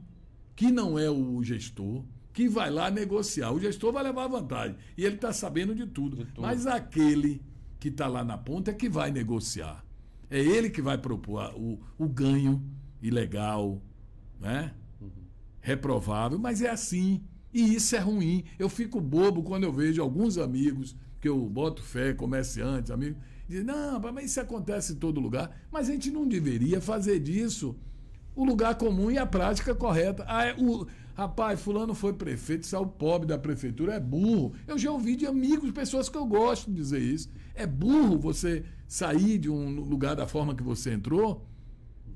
que não é o gestor, que vai lá negociar. O gestor vai levar vantagem. E ele está sabendo de tudo. de tudo. Mas aquele que está lá na ponta é que vai negociar. É ele que vai propor o, o ganho ilegal, né? Uhum. Reprovável, mas é assim. E isso é ruim. Eu fico bobo quando eu vejo alguns amigos que eu boto fé, comerciantes, amigos, dizem: não, mas isso acontece em todo lugar. Mas a gente não deveria fazer disso o lugar comum e a prática correta. Ah, é o, Rapaz, fulano foi prefeito, saiu é pobre da prefeitura, é burro. Eu já ouvi de amigos, pessoas que eu gosto dizer isso. É burro você sair de um lugar da forma que você entrou?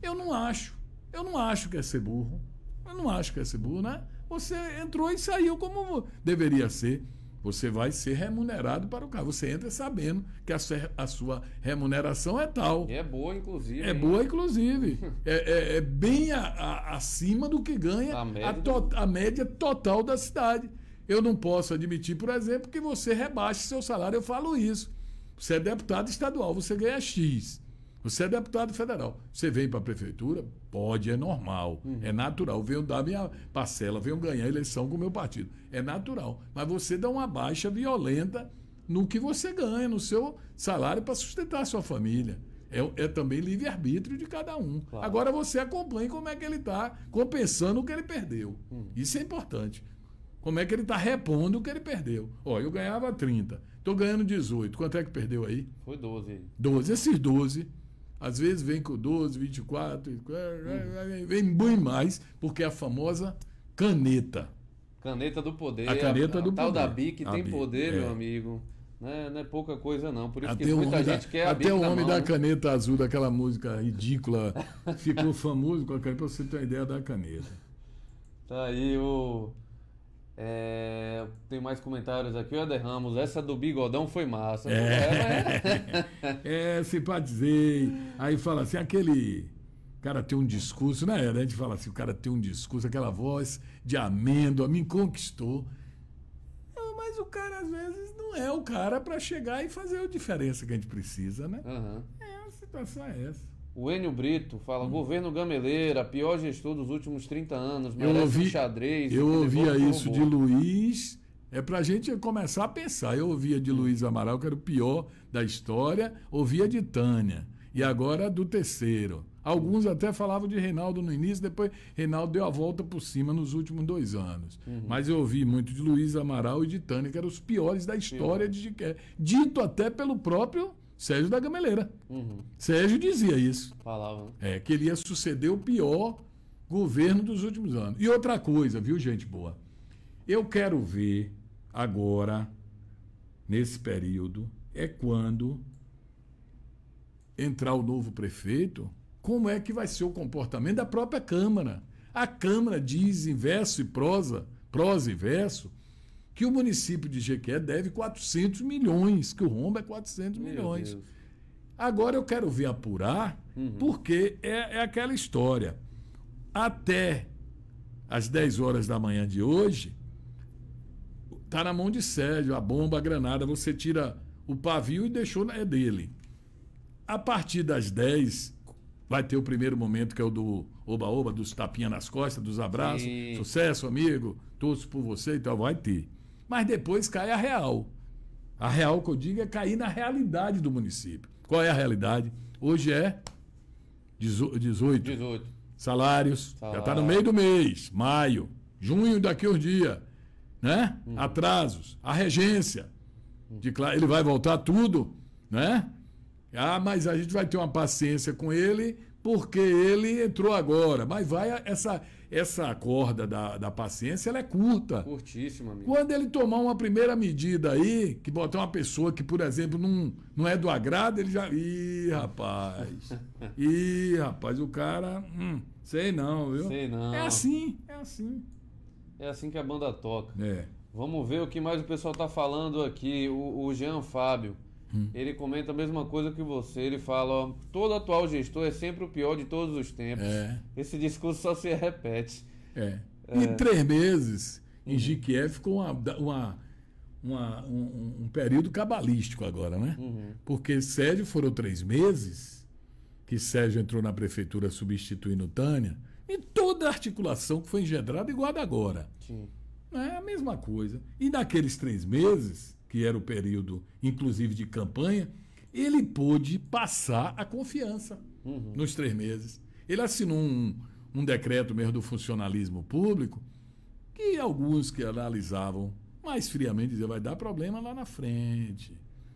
Eu não acho. Eu não acho que é ser burro. Eu não acho que é ser burro, né? Você entrou e saiu como deveria ser. Você vai ser remunerado para o carro. Você entra sabendo que a sua, remuneração é tal. E é boa, inclusive. É hein? boa, inclusive. é, é, é, bem a, a, acima do que ganha a média, to, a média total da cidade. Eu não posso admitir, por exemplo, que você rebaixe seu salário. Eu falo isso. Você é deputado estadual, você ganha X. Você é deputado federal. Você vem para a prefeitura, pode, é normal. Uhum. É natural. Venho dar minha parcela, venho ganhar a eleição com o meu partido. É natural. Mas você dá uma baixa violenta no que você ganha, no seu salário para sustentar a sua família. É, é também livre-arbítrio de cada um. Claro. Agora você acompanha como é que ele está compensando o que ele perdeu. Uhum. Isso é importante. Como é que ele está repondo o que ele perdeu? Ó, eu ganhava 30, estou ganhando 18. Quanto é que perdeu aí? Foi 12. 12. Esses 12 às vezes vem com 12, 24, vem bem mais, porque é a famosa caneta. Caneta do poder. A caneta a, a do tal poder. tal da BIC tem BIC, poder, é. meu amigo. Não é, não é, pouca coisa, não. Por isso até que muita gente da, quer a Até o homem da né? caneta azul, daquela música ridícula, *laughs* ficou famoso com a caneta, pra você ter uma ideia da caneta. Tá aí o. É, tem mais comentários aqui, o Eder Ramos, essa do bigodão foi massa. É, é, né? simpatizei. *laughs* É, Aí fala assim, aquele cara tem um discurso, né? A gente fala assim, o cara tem um discurso, aquela voz de amêndoa, me conquistou. Mas o cara, às vezes, não é o cara para chegar e fazer a diferença que a gente precisa, né? Uhum. É, a situação é essa. O Enio Brito fala: hum. governo gameleira, pior gestor dos últimos 30 anos, merece eu ouvi, um xadrez. Eu ouvia isso de Luiz. É para a gente começar a pensar. Eu ouvia de hum. Luiz Amaral, que era o pior da história, ouvia de Tânia, e agora do terceiro. Alguns até falavam de Reinaldo no início, depois Reinaldo deu a volta por cima nos últimos dois anos. Uhum. Mas eu ouvi muito de Luiz Amaral e de Tânia, que eram os piores da história, de, é, dito até pelo próprio Sérgio da Gameleira. Uhum. Sérgio dizia isso. Falava. É, que ele ia suceder o pior governo dos últimos anos. E outra coisa, viu, gente boa? Eu quero ver agora, nesse período, é quando entrar o novo prefeito, como é que vai ser o comportamento da própria Câmara. A Câmara diz em verso e prosa, prosa e verso, que o município de Jequié deve 400 milhões, que o rombo é 400 milhões. Agora eu quero ver apurar, uhum. porque é, é aquela história. Até às 10 horas da manhã de hoje, está na mão de Sérgio, a bomba, a granada, você tira o pavio e deixou na é dele. A partir das 10 vai ter o primeiro momento que é o do oba-oba, dos tapinha nas costas, dos abraços, Sim. sucesso, amigo, torço por você e então tal, vai ter mas depois cai a real. A real que eu digo é cair na realidade do município. Qual é a realidade? Hoje é 18. 18. Salários. Já está no meio do mês, maio, junho daqui uns dias. Né? Uhum. Atrasos. A regência. De, ele vai voltar tudo, né? Ah, mas a gente vai ter uma paciência com ele porque ele entrou agora. Mas vai essa essa corda da, da paciência ela é curta. Curtíssima, amigo. Quando ele tomar uma primeira medida aí, que botar uma pessoa que, por exemplo, não, não é do agrado, ele já. Ih, rapaz. *laughs* Ih, rapaz, o cara. Hum, sei não, viu? Sei não. É assim, é assim. É assim que a banda toca. É. Vamos ver o que mais o pessoal tá falando aqui. O, o Jean Fábio. Hum. Ele comenta a mesma coisa que você. Ele fala: ó, todo atual gestor é sempre o pior de todos os tempos. É. Esse discurso só se repete. É. é. Em três meses, uhum. em Jiquiev ficou uma, uma, uma um, um, período cabalístico agora, né? Uhum. Porque Sérgio foram três meses que Sérgio entrou na prefeitura substituindo Tânia. E toda a articulação que foi engendrada igual a da agora. Sim. É a mesma coisa. E naqueles três meses que era o período, inclusive, de campanha, ele pôde passar a confiança uhum. nos três meses. Ele assinou um, um decreto mesmo do funcionalismo público, que alguns que analisavam mais friamente diziam: vai dar problema lá na frente.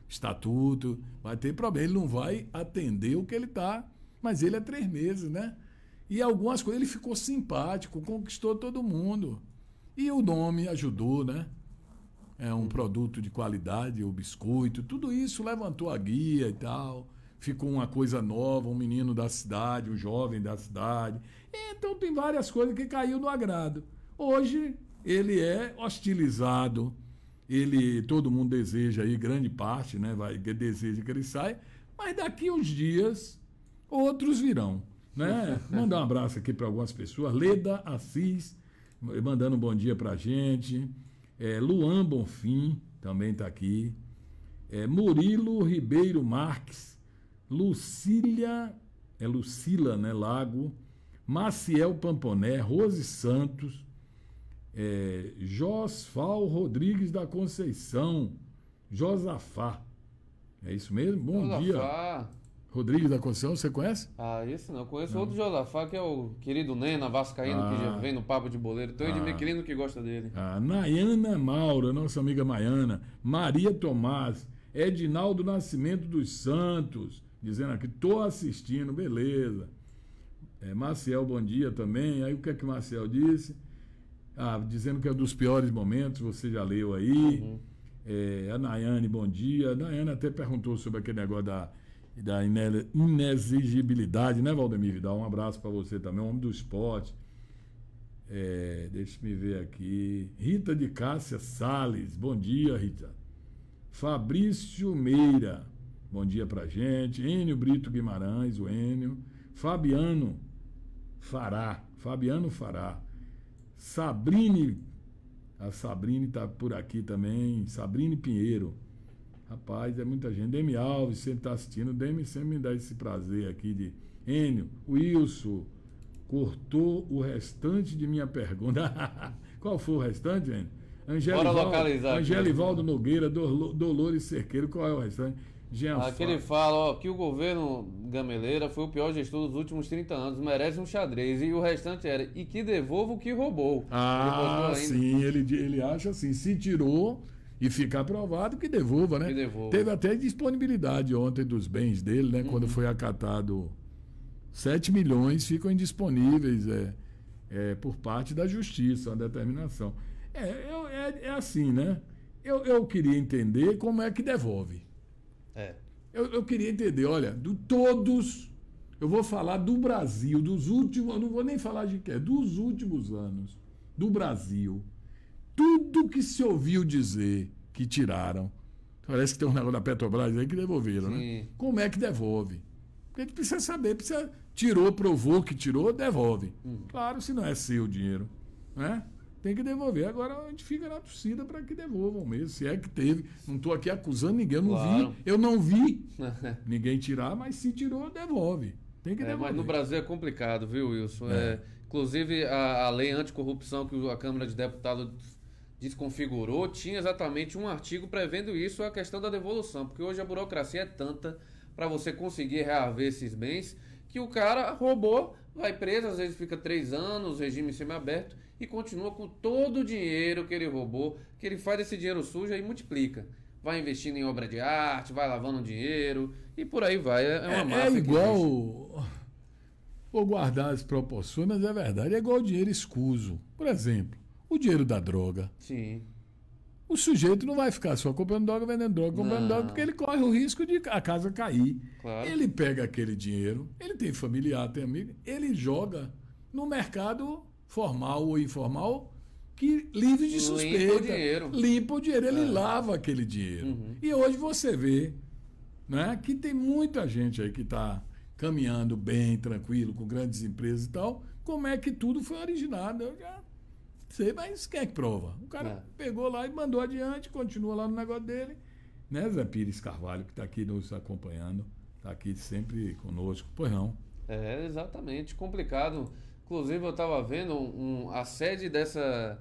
Estatuto, vai ter problema. Ele não vai atender o que ele está, mas ele é três meses, né? E algumas coisas ele ficou simpático, conquistou todo mundo. E o nome ajudou, né? é um produto de qualidade, o biscoito, tudo isso levantou a guia e tal. Ficou uma coisa nova, um menino da cidade, um jovem da cidade. Então tem várias coisas que caiu no agrado. Hoje ele é hostilizado. Ele, todo mundo deseja aí, grande parte, né? Vai, deseja que ele saia. Mas daqui uns dias, outros virão. Né? *laughs* Mandar um abraço aqui para algumas pessoas. Leda Assis, mandando um bom dia para gente. É, Luan Bonfim também está aqui. É, Murilo Ribeiro Marques. Lucília, é Lucila, né? Lago. Maciel Pamponé, Rose Santos, é, Josfal Rodrigues da Conceição, Josafá. É isso mesmo? Bom Josafá. dia. Rodrigues da Conceição, você conhece? Ah, esse não. Eu conheço não. outro Josafá, que é o querido Nena, Vascaíno, ah, que já ah. vem no papo de boleiro. Então, ah, querendo que gosta dele. Ah, Nayana Mauro, nossa amiga Maiana. Maria Tomás. Edinaldo Nascimento dos Santos. Dizendo aqui, tô assistindo, beleza. É, Maciel, bom dia também. Aí o que é que Maciel disse? Ah, dizendo que é um dos piores momentos, você já leu aí. Uhum. É, a Nayane, bom dia. A Nayane até perguntou sobre aquele negócio da e da inexigibilidade, né, Valdemir Vidal? Um abraço para você também, homem do esporte. É, deixa me ver aqui. Rita de Cássia Sales, bom dia, Rita. Fabrício Meira, bom dia pra gente. Enio Brito Guimarães, o Enio. Fabiano Fará, Fabiano Fará. Sabrine, a Sabrine tá por aqui também. Sabrine Pinheiro. Rapaz, é muita gente. Demi Alves, sempre está assistindo. Demi sempre me dá esse prazer aqui de. Enio, Wilson, cortou o restante de minha pergunta. *laughs* Qual foi o restante, Enio? Angelivaldo, Bora localizar. Angelivaldo Nogueira, Dolores Cerqueiro, qual é o restante? Jean aqui ele fala ó, que o governo Gameleira foi o pior gestor dos últimos 30 anos, merece um xadrez. E o restante era, e que devolva o que roubou. Ah, ele sim, ele, ele acha assim, se tirou, e ficar aprovado que devolva, né? Que devolva. Teve até disponibilidade ontem dos bens dele, né? Uhum. Quando foi acatado 7 milhões ficam indisponíveis é, é, por parte da justiça, uma determinação. É, é, é assim, né? Eu, eu queria entender como é que devolve. É. Eu, eu queria entender, olha, do todos. Eu vou falar do Brasil, dos últimos. Eu não vou nem falar de quê, dos últimos anos. Do Brasil tudo que se ouviu dizer que tiraram. Parece que tem um negócio da Petrobras aí que devolveram, né? Sim. né? Como é que devolve? Porque a gente precisa saber, precisa. Tirou, provou que tirou, devolve. Hum. Claro, se não é seu dinheiro. Né? Tem que devolver. Agora a gente fica na torcida para que devolvam mesmo, se é que teve. Não estou aqui acusando ninguém, eu não claro. vi. Eu não vi *laughs* ninguém tirar, mas se tirou, devolve. Tem que é, devolver. Mas no Brasil é complicado, viu, Wilson? É. É, inclusive, a, a lei anticorrupção que a Câmara de Deputados desconfigurou, tinha exatamente um artigo prevendo isso, a questão da devolução, porque hoje a burocracia é tanta para você conseguir reaver esses bens que o cara roubou, vai preso, às vezes fica três anos, regime semiaberto, e continua com todo o dinheiro que ele roubou, que ele faz esse dinheiro sujo e multiplica. Vai investindo em obra de arte, vai lavando dinheiro e por aí vai. É, é uma é, é massa. É igual. Vou guardar as proporções, mas é verdade. É igual dinheiro escuso. Por exemplo, o dinheiro da droga. Sim. O sujeito não vai ficar só comprando droga, vendendo droga, comprando não. droga, porque ele corre o risco de a casa cair. Claro. Ele pega aquele dinheiro, ele tem familiar, tem amigo, ele joga no mercado formal ou informal que livre de suspeita. Limpa o dinheiro. Limpa o dinheiro, ele é. lava aquele dinheiro. Uhum. E hoje você vê né, que tem muita gente aí que está caminhando bem, tranquilo, com grandes empresas e tal. Como é que tudo foi originado? Eu já Sei, mas quem é que prova? O cara é. pegou lá e mandou adiante, continua lá no negócio dele. Né, Zé Pires Carvalho, que está aqui nos acompanhando, está aqui sempre conosco. Pois não. É, exatamente. Complicado. Inclusive, eu estava vendo um, a sede dessa,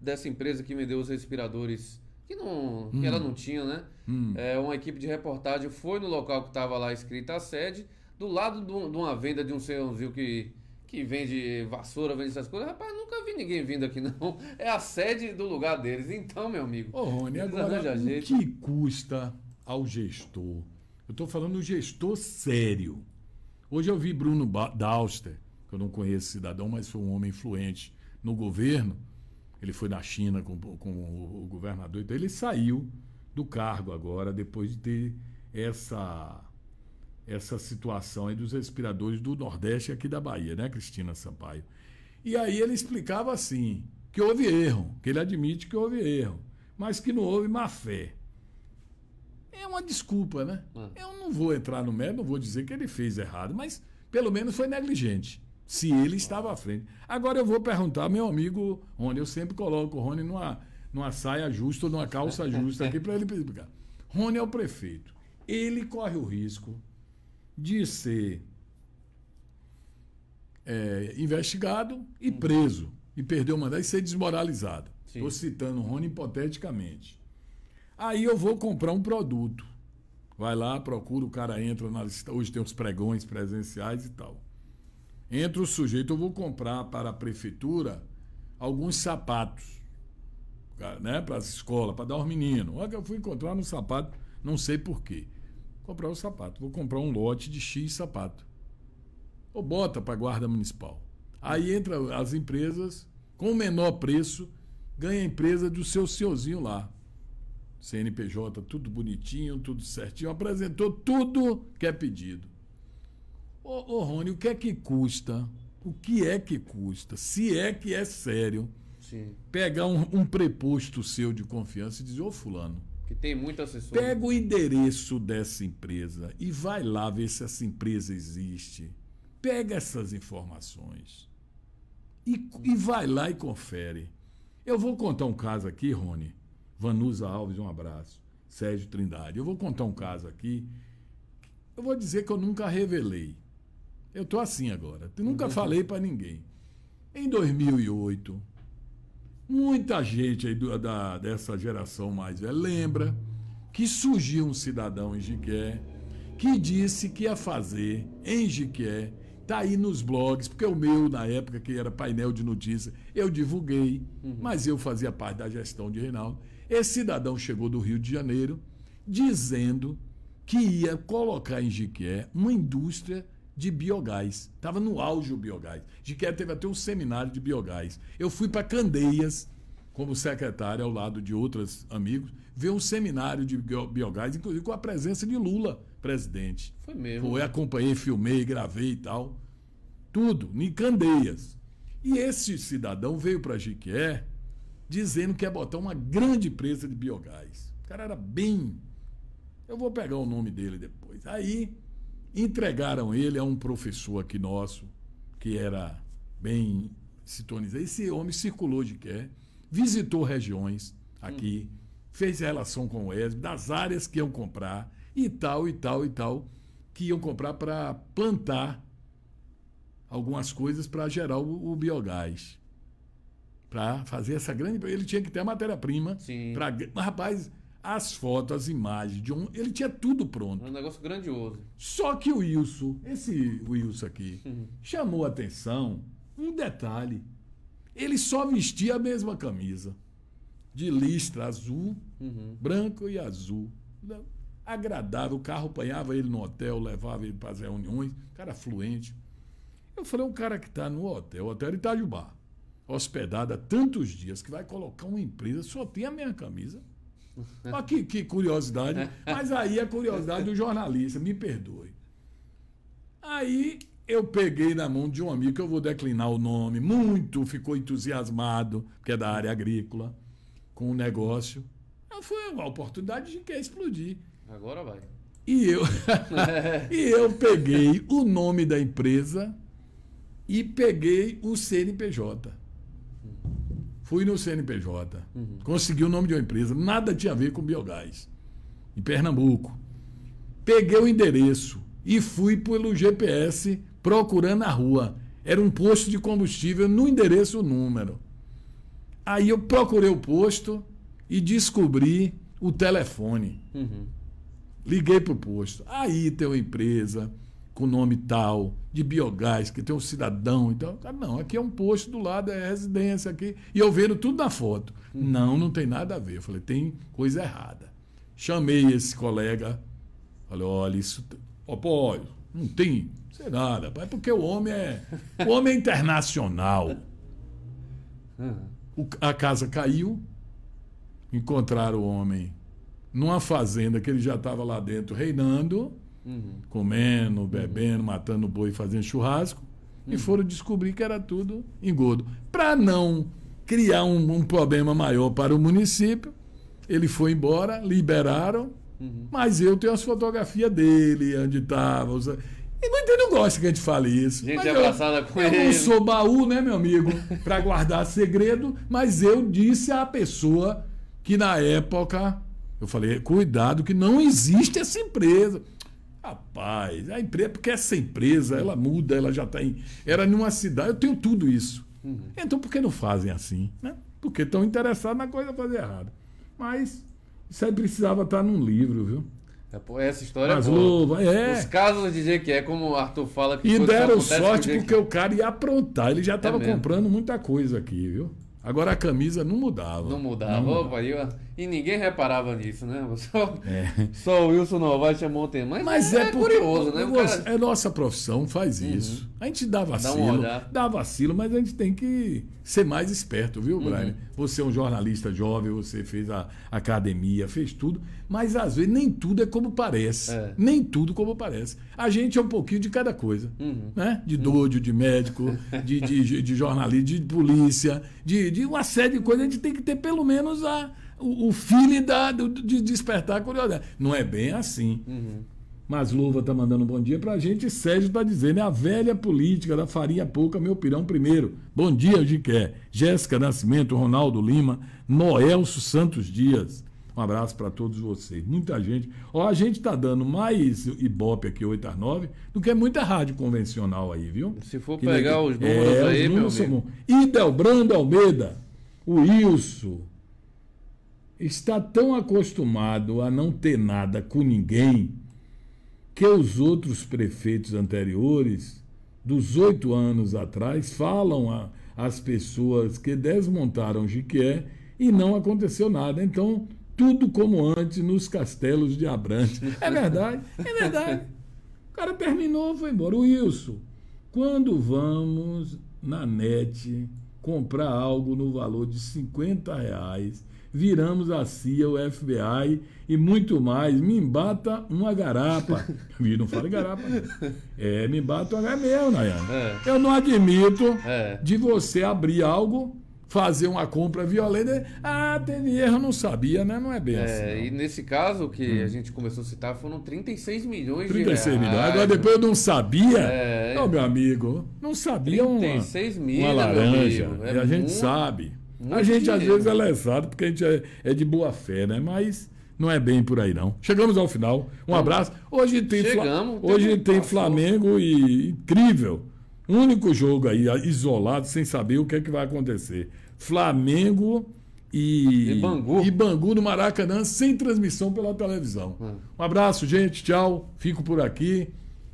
dessa empresa que me deu os respiradores, que, não, hum. que ela não tinha, né? Hum. É, uma equipe de reportagem foi no local que estava lá escrita a sede, do lado de, uma venda de um senhorzinho que que vende vassoura, vende essas coisas. Rapaz, nunca vi ninguém vindo aqui, não. *laughs* É a sede do lugar deles. Então, meu amigo. Ô, Rony, agora, o que custa ao gestor? Eu estou falando do gestor sério. Hoje eu vi Bruno Dauster, que eu não conheço cidadão, mas foi um homem influente no governo. Ele foi na China com, com o governador, então ele saiu do cargo agora, depois de ter essa essa situação aí dos respiradores do Nordeste aqui da Bahia, né, Cristina Sampaio? E aí ele explicava assim, que houve erro, que ele admite que houve erro, mas que não houve má fé. É uma desculpa, né? É. Eu não vou entrar no mérito, não vou dizer que ele fez errado, mas pelo menos foi negligente, se ele estava à frente. Agora eu vou perguntar meu amigo Rony, eu sempre coloco o Rony numa, numa saia justa ou numa calça justa aqui para ele explicar. Rony é o prefeito. Ele corre o risco de ser é, investigado e uhum. preso, e perder o mandato e ser desmoralizado. Estou citando o Rony hipoteticamente. Aí eu vou comprar um produto. Vai lá, procura, o cara entra na lista. Hoje tem os pregões presenciais e tal. Entra o sujeito, eu vou comprar para a prefeitura alguns sapatos. Né, para as escolas, para dar aos meninos. Olha que eu fui encontrar no sapato, não sei porquê comprar o sapato. Vou comprar um lote de X sapato. Ou bota para a guarda municipal. Aí entra as empresas com o menor preço, ganha a empresa do seu senhorzinho lá. CNPJ, tudo bonitinho, tudo certinho, apresentou tudo que é pedido. Ô, ô Rony, o que é que custa? O que é que custa? Se é que é sério, Sim. pegar um, um preposto seu de confiança e dizer, ô fulano, que tem muito assessor. Pega o endereço dessa empresa e vai lá ver se essa empresa existe. Pega essas informações e, e vai lá e confere. Eu vou contar um caso aqui, Rony. Vanusa Alves, um abraço. Sérgio Trindade. Eu vou contar um caso aqui. Eu vou dizer que eu nunca revelei. Eu tô assim agora. Eu nunca uhum. falei para ninguém. Em 2008, Muita gente aí do, da, dessa geração mais velha lembra que surgiu um cidadão em Jiqué que disse que ia fazer em Jiqué, tá aí nos blogs, porque o meu, na época que era painel de notícias, eu divulguei, uhum. mas eu fazia parte da gestão de Reinaldo. Esse cidadão chegou do Rio de Janeiro dizendo que ia colocar em Jiqué uma indústria de biogás. Estava no auge o biogás. Jiquera teve até um seminário de biogás. Eu fui para Candeias, como secretário, ao lado de outros amigos, ver um seminário de biogás, inclusive com a presença de Lula, presidente. Foi mesmo. Foi, acompanhei, filmei, gravei e tal. Tudo, em Candeias. E esse cidadão veio para Jiquer dizendo que ia botar uma grande empresa de biogás. O cara era bem. Eu vou pegar o nome dele depois. Aí Entregaram ele a um professor aqui nosso, que era bem sintonizado. Esse homem circulou de quer, visitou regiões aqui, hum. fez relação com o ESB, das áreas que iam comprar e tal, e tal, e tal, que iam comprar para plantar algumas coisas para gerar o, o biogás. Para fazer essa grande. Ele tinha que ter a matéria-prima. Pra... Mas, rapaz, as fotos, as imagens de um. Ele tinha tudo pronto. Um negócio grandioso. Só que o Wilson, esse Wilson aqui, uhum. chamou chamou atenção um detalhe. Ele só vestia a mesma camisa. De listra azul, uhum. branco e azul. Agradável. O carro apanhava ele no hotel, levava ele para as reuniões. Cara fluente. Eu falei, é um cara que está no hotel, o hotel Itajubá, hospedado há tantos dias, que vai colocar uma empresa, só tem a minha camisa. Olha que, que curiosidade. *laughs* Mas aí é curiosidade do jornalista, me perdoe. Aí eu peguei na mão de um amigo, que eu vou declinar o nome, muito ficou entusiasmado, porque é da área agrícola, com o um negócio. Foi uma oportunidade de que explodir. Agora vai. E eu, *laughs* e eu peguei o nome da empresa e peguei o CNPJ. Fui no CNPJ, uhum. consegui o nome de uma empresa, nada tinha a ver com biogás, em Pernambuco. Peguei o endereço e fui pelo GPS procurando a rua. Era um posto de combustível no endereço o número. Aí eu procurei o posto e descobri o telefone. Uhum. Liguei para o posto. Aí tem uma empresa com nome tal, de biogás, que tem um cidadão e então, tal. não, aqui é um posto do lado, é residência aqui. E eu vendo tudo na foto. Uhum. Não, não tem nada a ver. Eu falei, tem coisa errada. Chamei esse colega, falei, olha, isso. Apoio, não tem, não sei nada, é porque o homem é. O homem é internacional. Uhum. O, a casa caiu, encontraram o homem numa fazenda que ele já estava lá dentro reinando Uhum. Comendo, bebendo, uhum. matando boi, fazendo churrasco. Uhum. E foram descobrir que era tudo engodo. Para não criar um, um, problema maior para o município, ele foi embora, liberaram. Uhum. Mas eu tenho as fotografias dele, onde estava. Os... E muita não gosto que a gente fale isso. Gente é abraçada com eu ele. Eu não sou baú, né, meu amigo, *laughs* para guardar segredo, mas eu disse à pessoa que na época eu falei, cuidado que não existe essa empresa. Rapaz, a empresa, porque essa empresa, ela muda, ela já está em. Era numa cidade, eu tenho tudo isso. Uhum. Então por que não fazem assim? Né? Porque estão interessados na coisa fazer errado. Mas isso aí precisava estar tá num livro, viu? É, essa história é Mas, é boa. É. Os casos de que é, como o Arthur fala... Que e deram sorte porque o cara ia aprontar. Ele já estava é comprando muita coisa aqui, viu? Agora a camisa não mudava. Não mudava. Não Opa, e ninguém reparava nisso, né? *laughs* Só, é. só o Wilson Novaes chamou o tema. Mas, Mas é, é curioso, né? Cara... É nossa profissão, faz uhum. isso. A gente dá vacilo, dá, dá, vacilo, mas a gente tem que ser mais esperto, viu, uhum. Brian? Uhum. Você é um jornalista jovem, você fez a academia, fez tudo, mas às vezes nem tudo é como parece. É. Nem tudo como parece. A gente é um pouquinho de cada coisa, uhum. né? De uhum. doido, de médico, de, de, de jornalista, de polícia, de pedir, uma série de coisas, a gente tem que ter pelo menos a, o, o feeling da, do, de despertar a curiosidade. Não é bem assim. Uhum. Mas Luva está mandando um bom dia para a gente. Sérgio está dizendo, é a velha política da farinha pouca, meu pirão primeiro. Bom dia, Giqué. Jéssica Nascimento, Ronaldo Lima, Noelso Santos Dias. Um abraço para todos vocês. Muita gente. Ó, a gente está dando mais Ibope aqui, 8 às 9, do que muita rádio convencional aí, viu? Se for que pegar os é, números é, aí, os números meu amigo. E Delbrando Almeida, o Wilson, está tão acostumado a não ter nada com ninguém que os outros prefeitos anteriores, dos oito anos atrás, falam às pessoas que desmontaram Jiquié e não aconteceu nada. Então, tudo como antes nos castelos de Abrantes. É verdade, é verdade. O cara terminou, foi embora. O Wilson, quando vamos na net comprar algo no valor de 50 reais, viramos a CIA, o FBI e muito mais. Me embata uma garapa. E *laughs* não fala garapa. É, me embata uma garapa é É. Eu não admito é. de você abrir algo fazer uma compra violenta. Ah, teve erro, não sabia, né? Não é bem é, assim. E nesse caso que hum. a gente começou a citar, foram 36 milhões 36 de reais. milhões. Agora depois eu não sabia. É, não, é. meu amigo, não sabia 36 uma, mil, uma laranja. Amigo, é e a gente muito, sabe. Muito a gente dinheiro. às vezes é lesado porque a gente é, é de boa fé, né? Mas não é bem por aí não. Chegamos ao final. Um então, abraço. Hoje tem, Chegamos, Fla... hoje tem Flamengo e incrível. Único jogo aí isolado sem saber o que é que vai acontecer. Flamengo e, e, Bangu. e Bangu no Maracanã, sem transmissão pela televisão. Hum. Um abraço, gente. Tchau. Fico por aqui.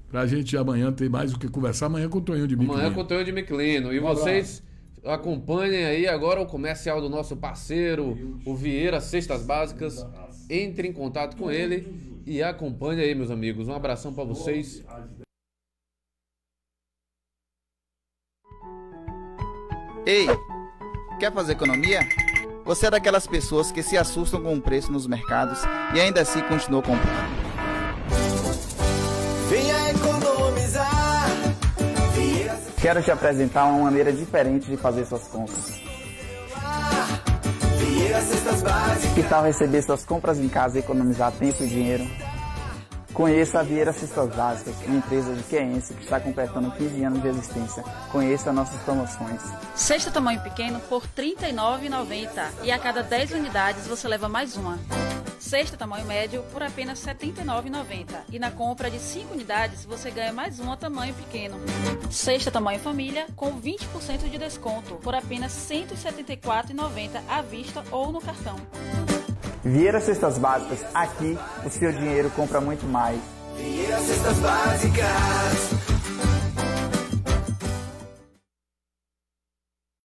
Pra gente amanhã ter mais o que conversar. Amanhã com o Tonhão de Miquelino. Amanhã com o Tonhão de Miquelino. E um vocês abraço. acompanhem aí agora o comercial do nosso parceiro, o Vieira Cestas Básicas. Entre em contato com ele e acompanhe aí, meus amigos. Um abração para vocês. Ei! Quer fazer economia? Você é daquelas pessoas que se assustam com o preço nos mercados e ainda assim continuam comprando. Venha economizar. Quero te apresentar uma maneira diferente de fazer suas compras. Que tal receber suas compras em casa e economizar tempo e dinheiro? Conheça a Vieira Cestas Básicas, uma empresa de queense que está completando 15 anos de existência. Conheça nossas promoções. Sexta tamanho pequeno por R$ 39,90 e a cada 10 unidades você leva mais uma. Sexta tamanho médio por apenas R$ 79,90 e na compra de 5 unidades você ganha mais uma tamanho pequeno. Sexta tamanho família com 20% de desconto por apenas R$ 174,90 à vista ou no cartão. Vieira Cestas Básicas, aqui o seu dinheiro compra muito mais. Vieira Cestas Básicas.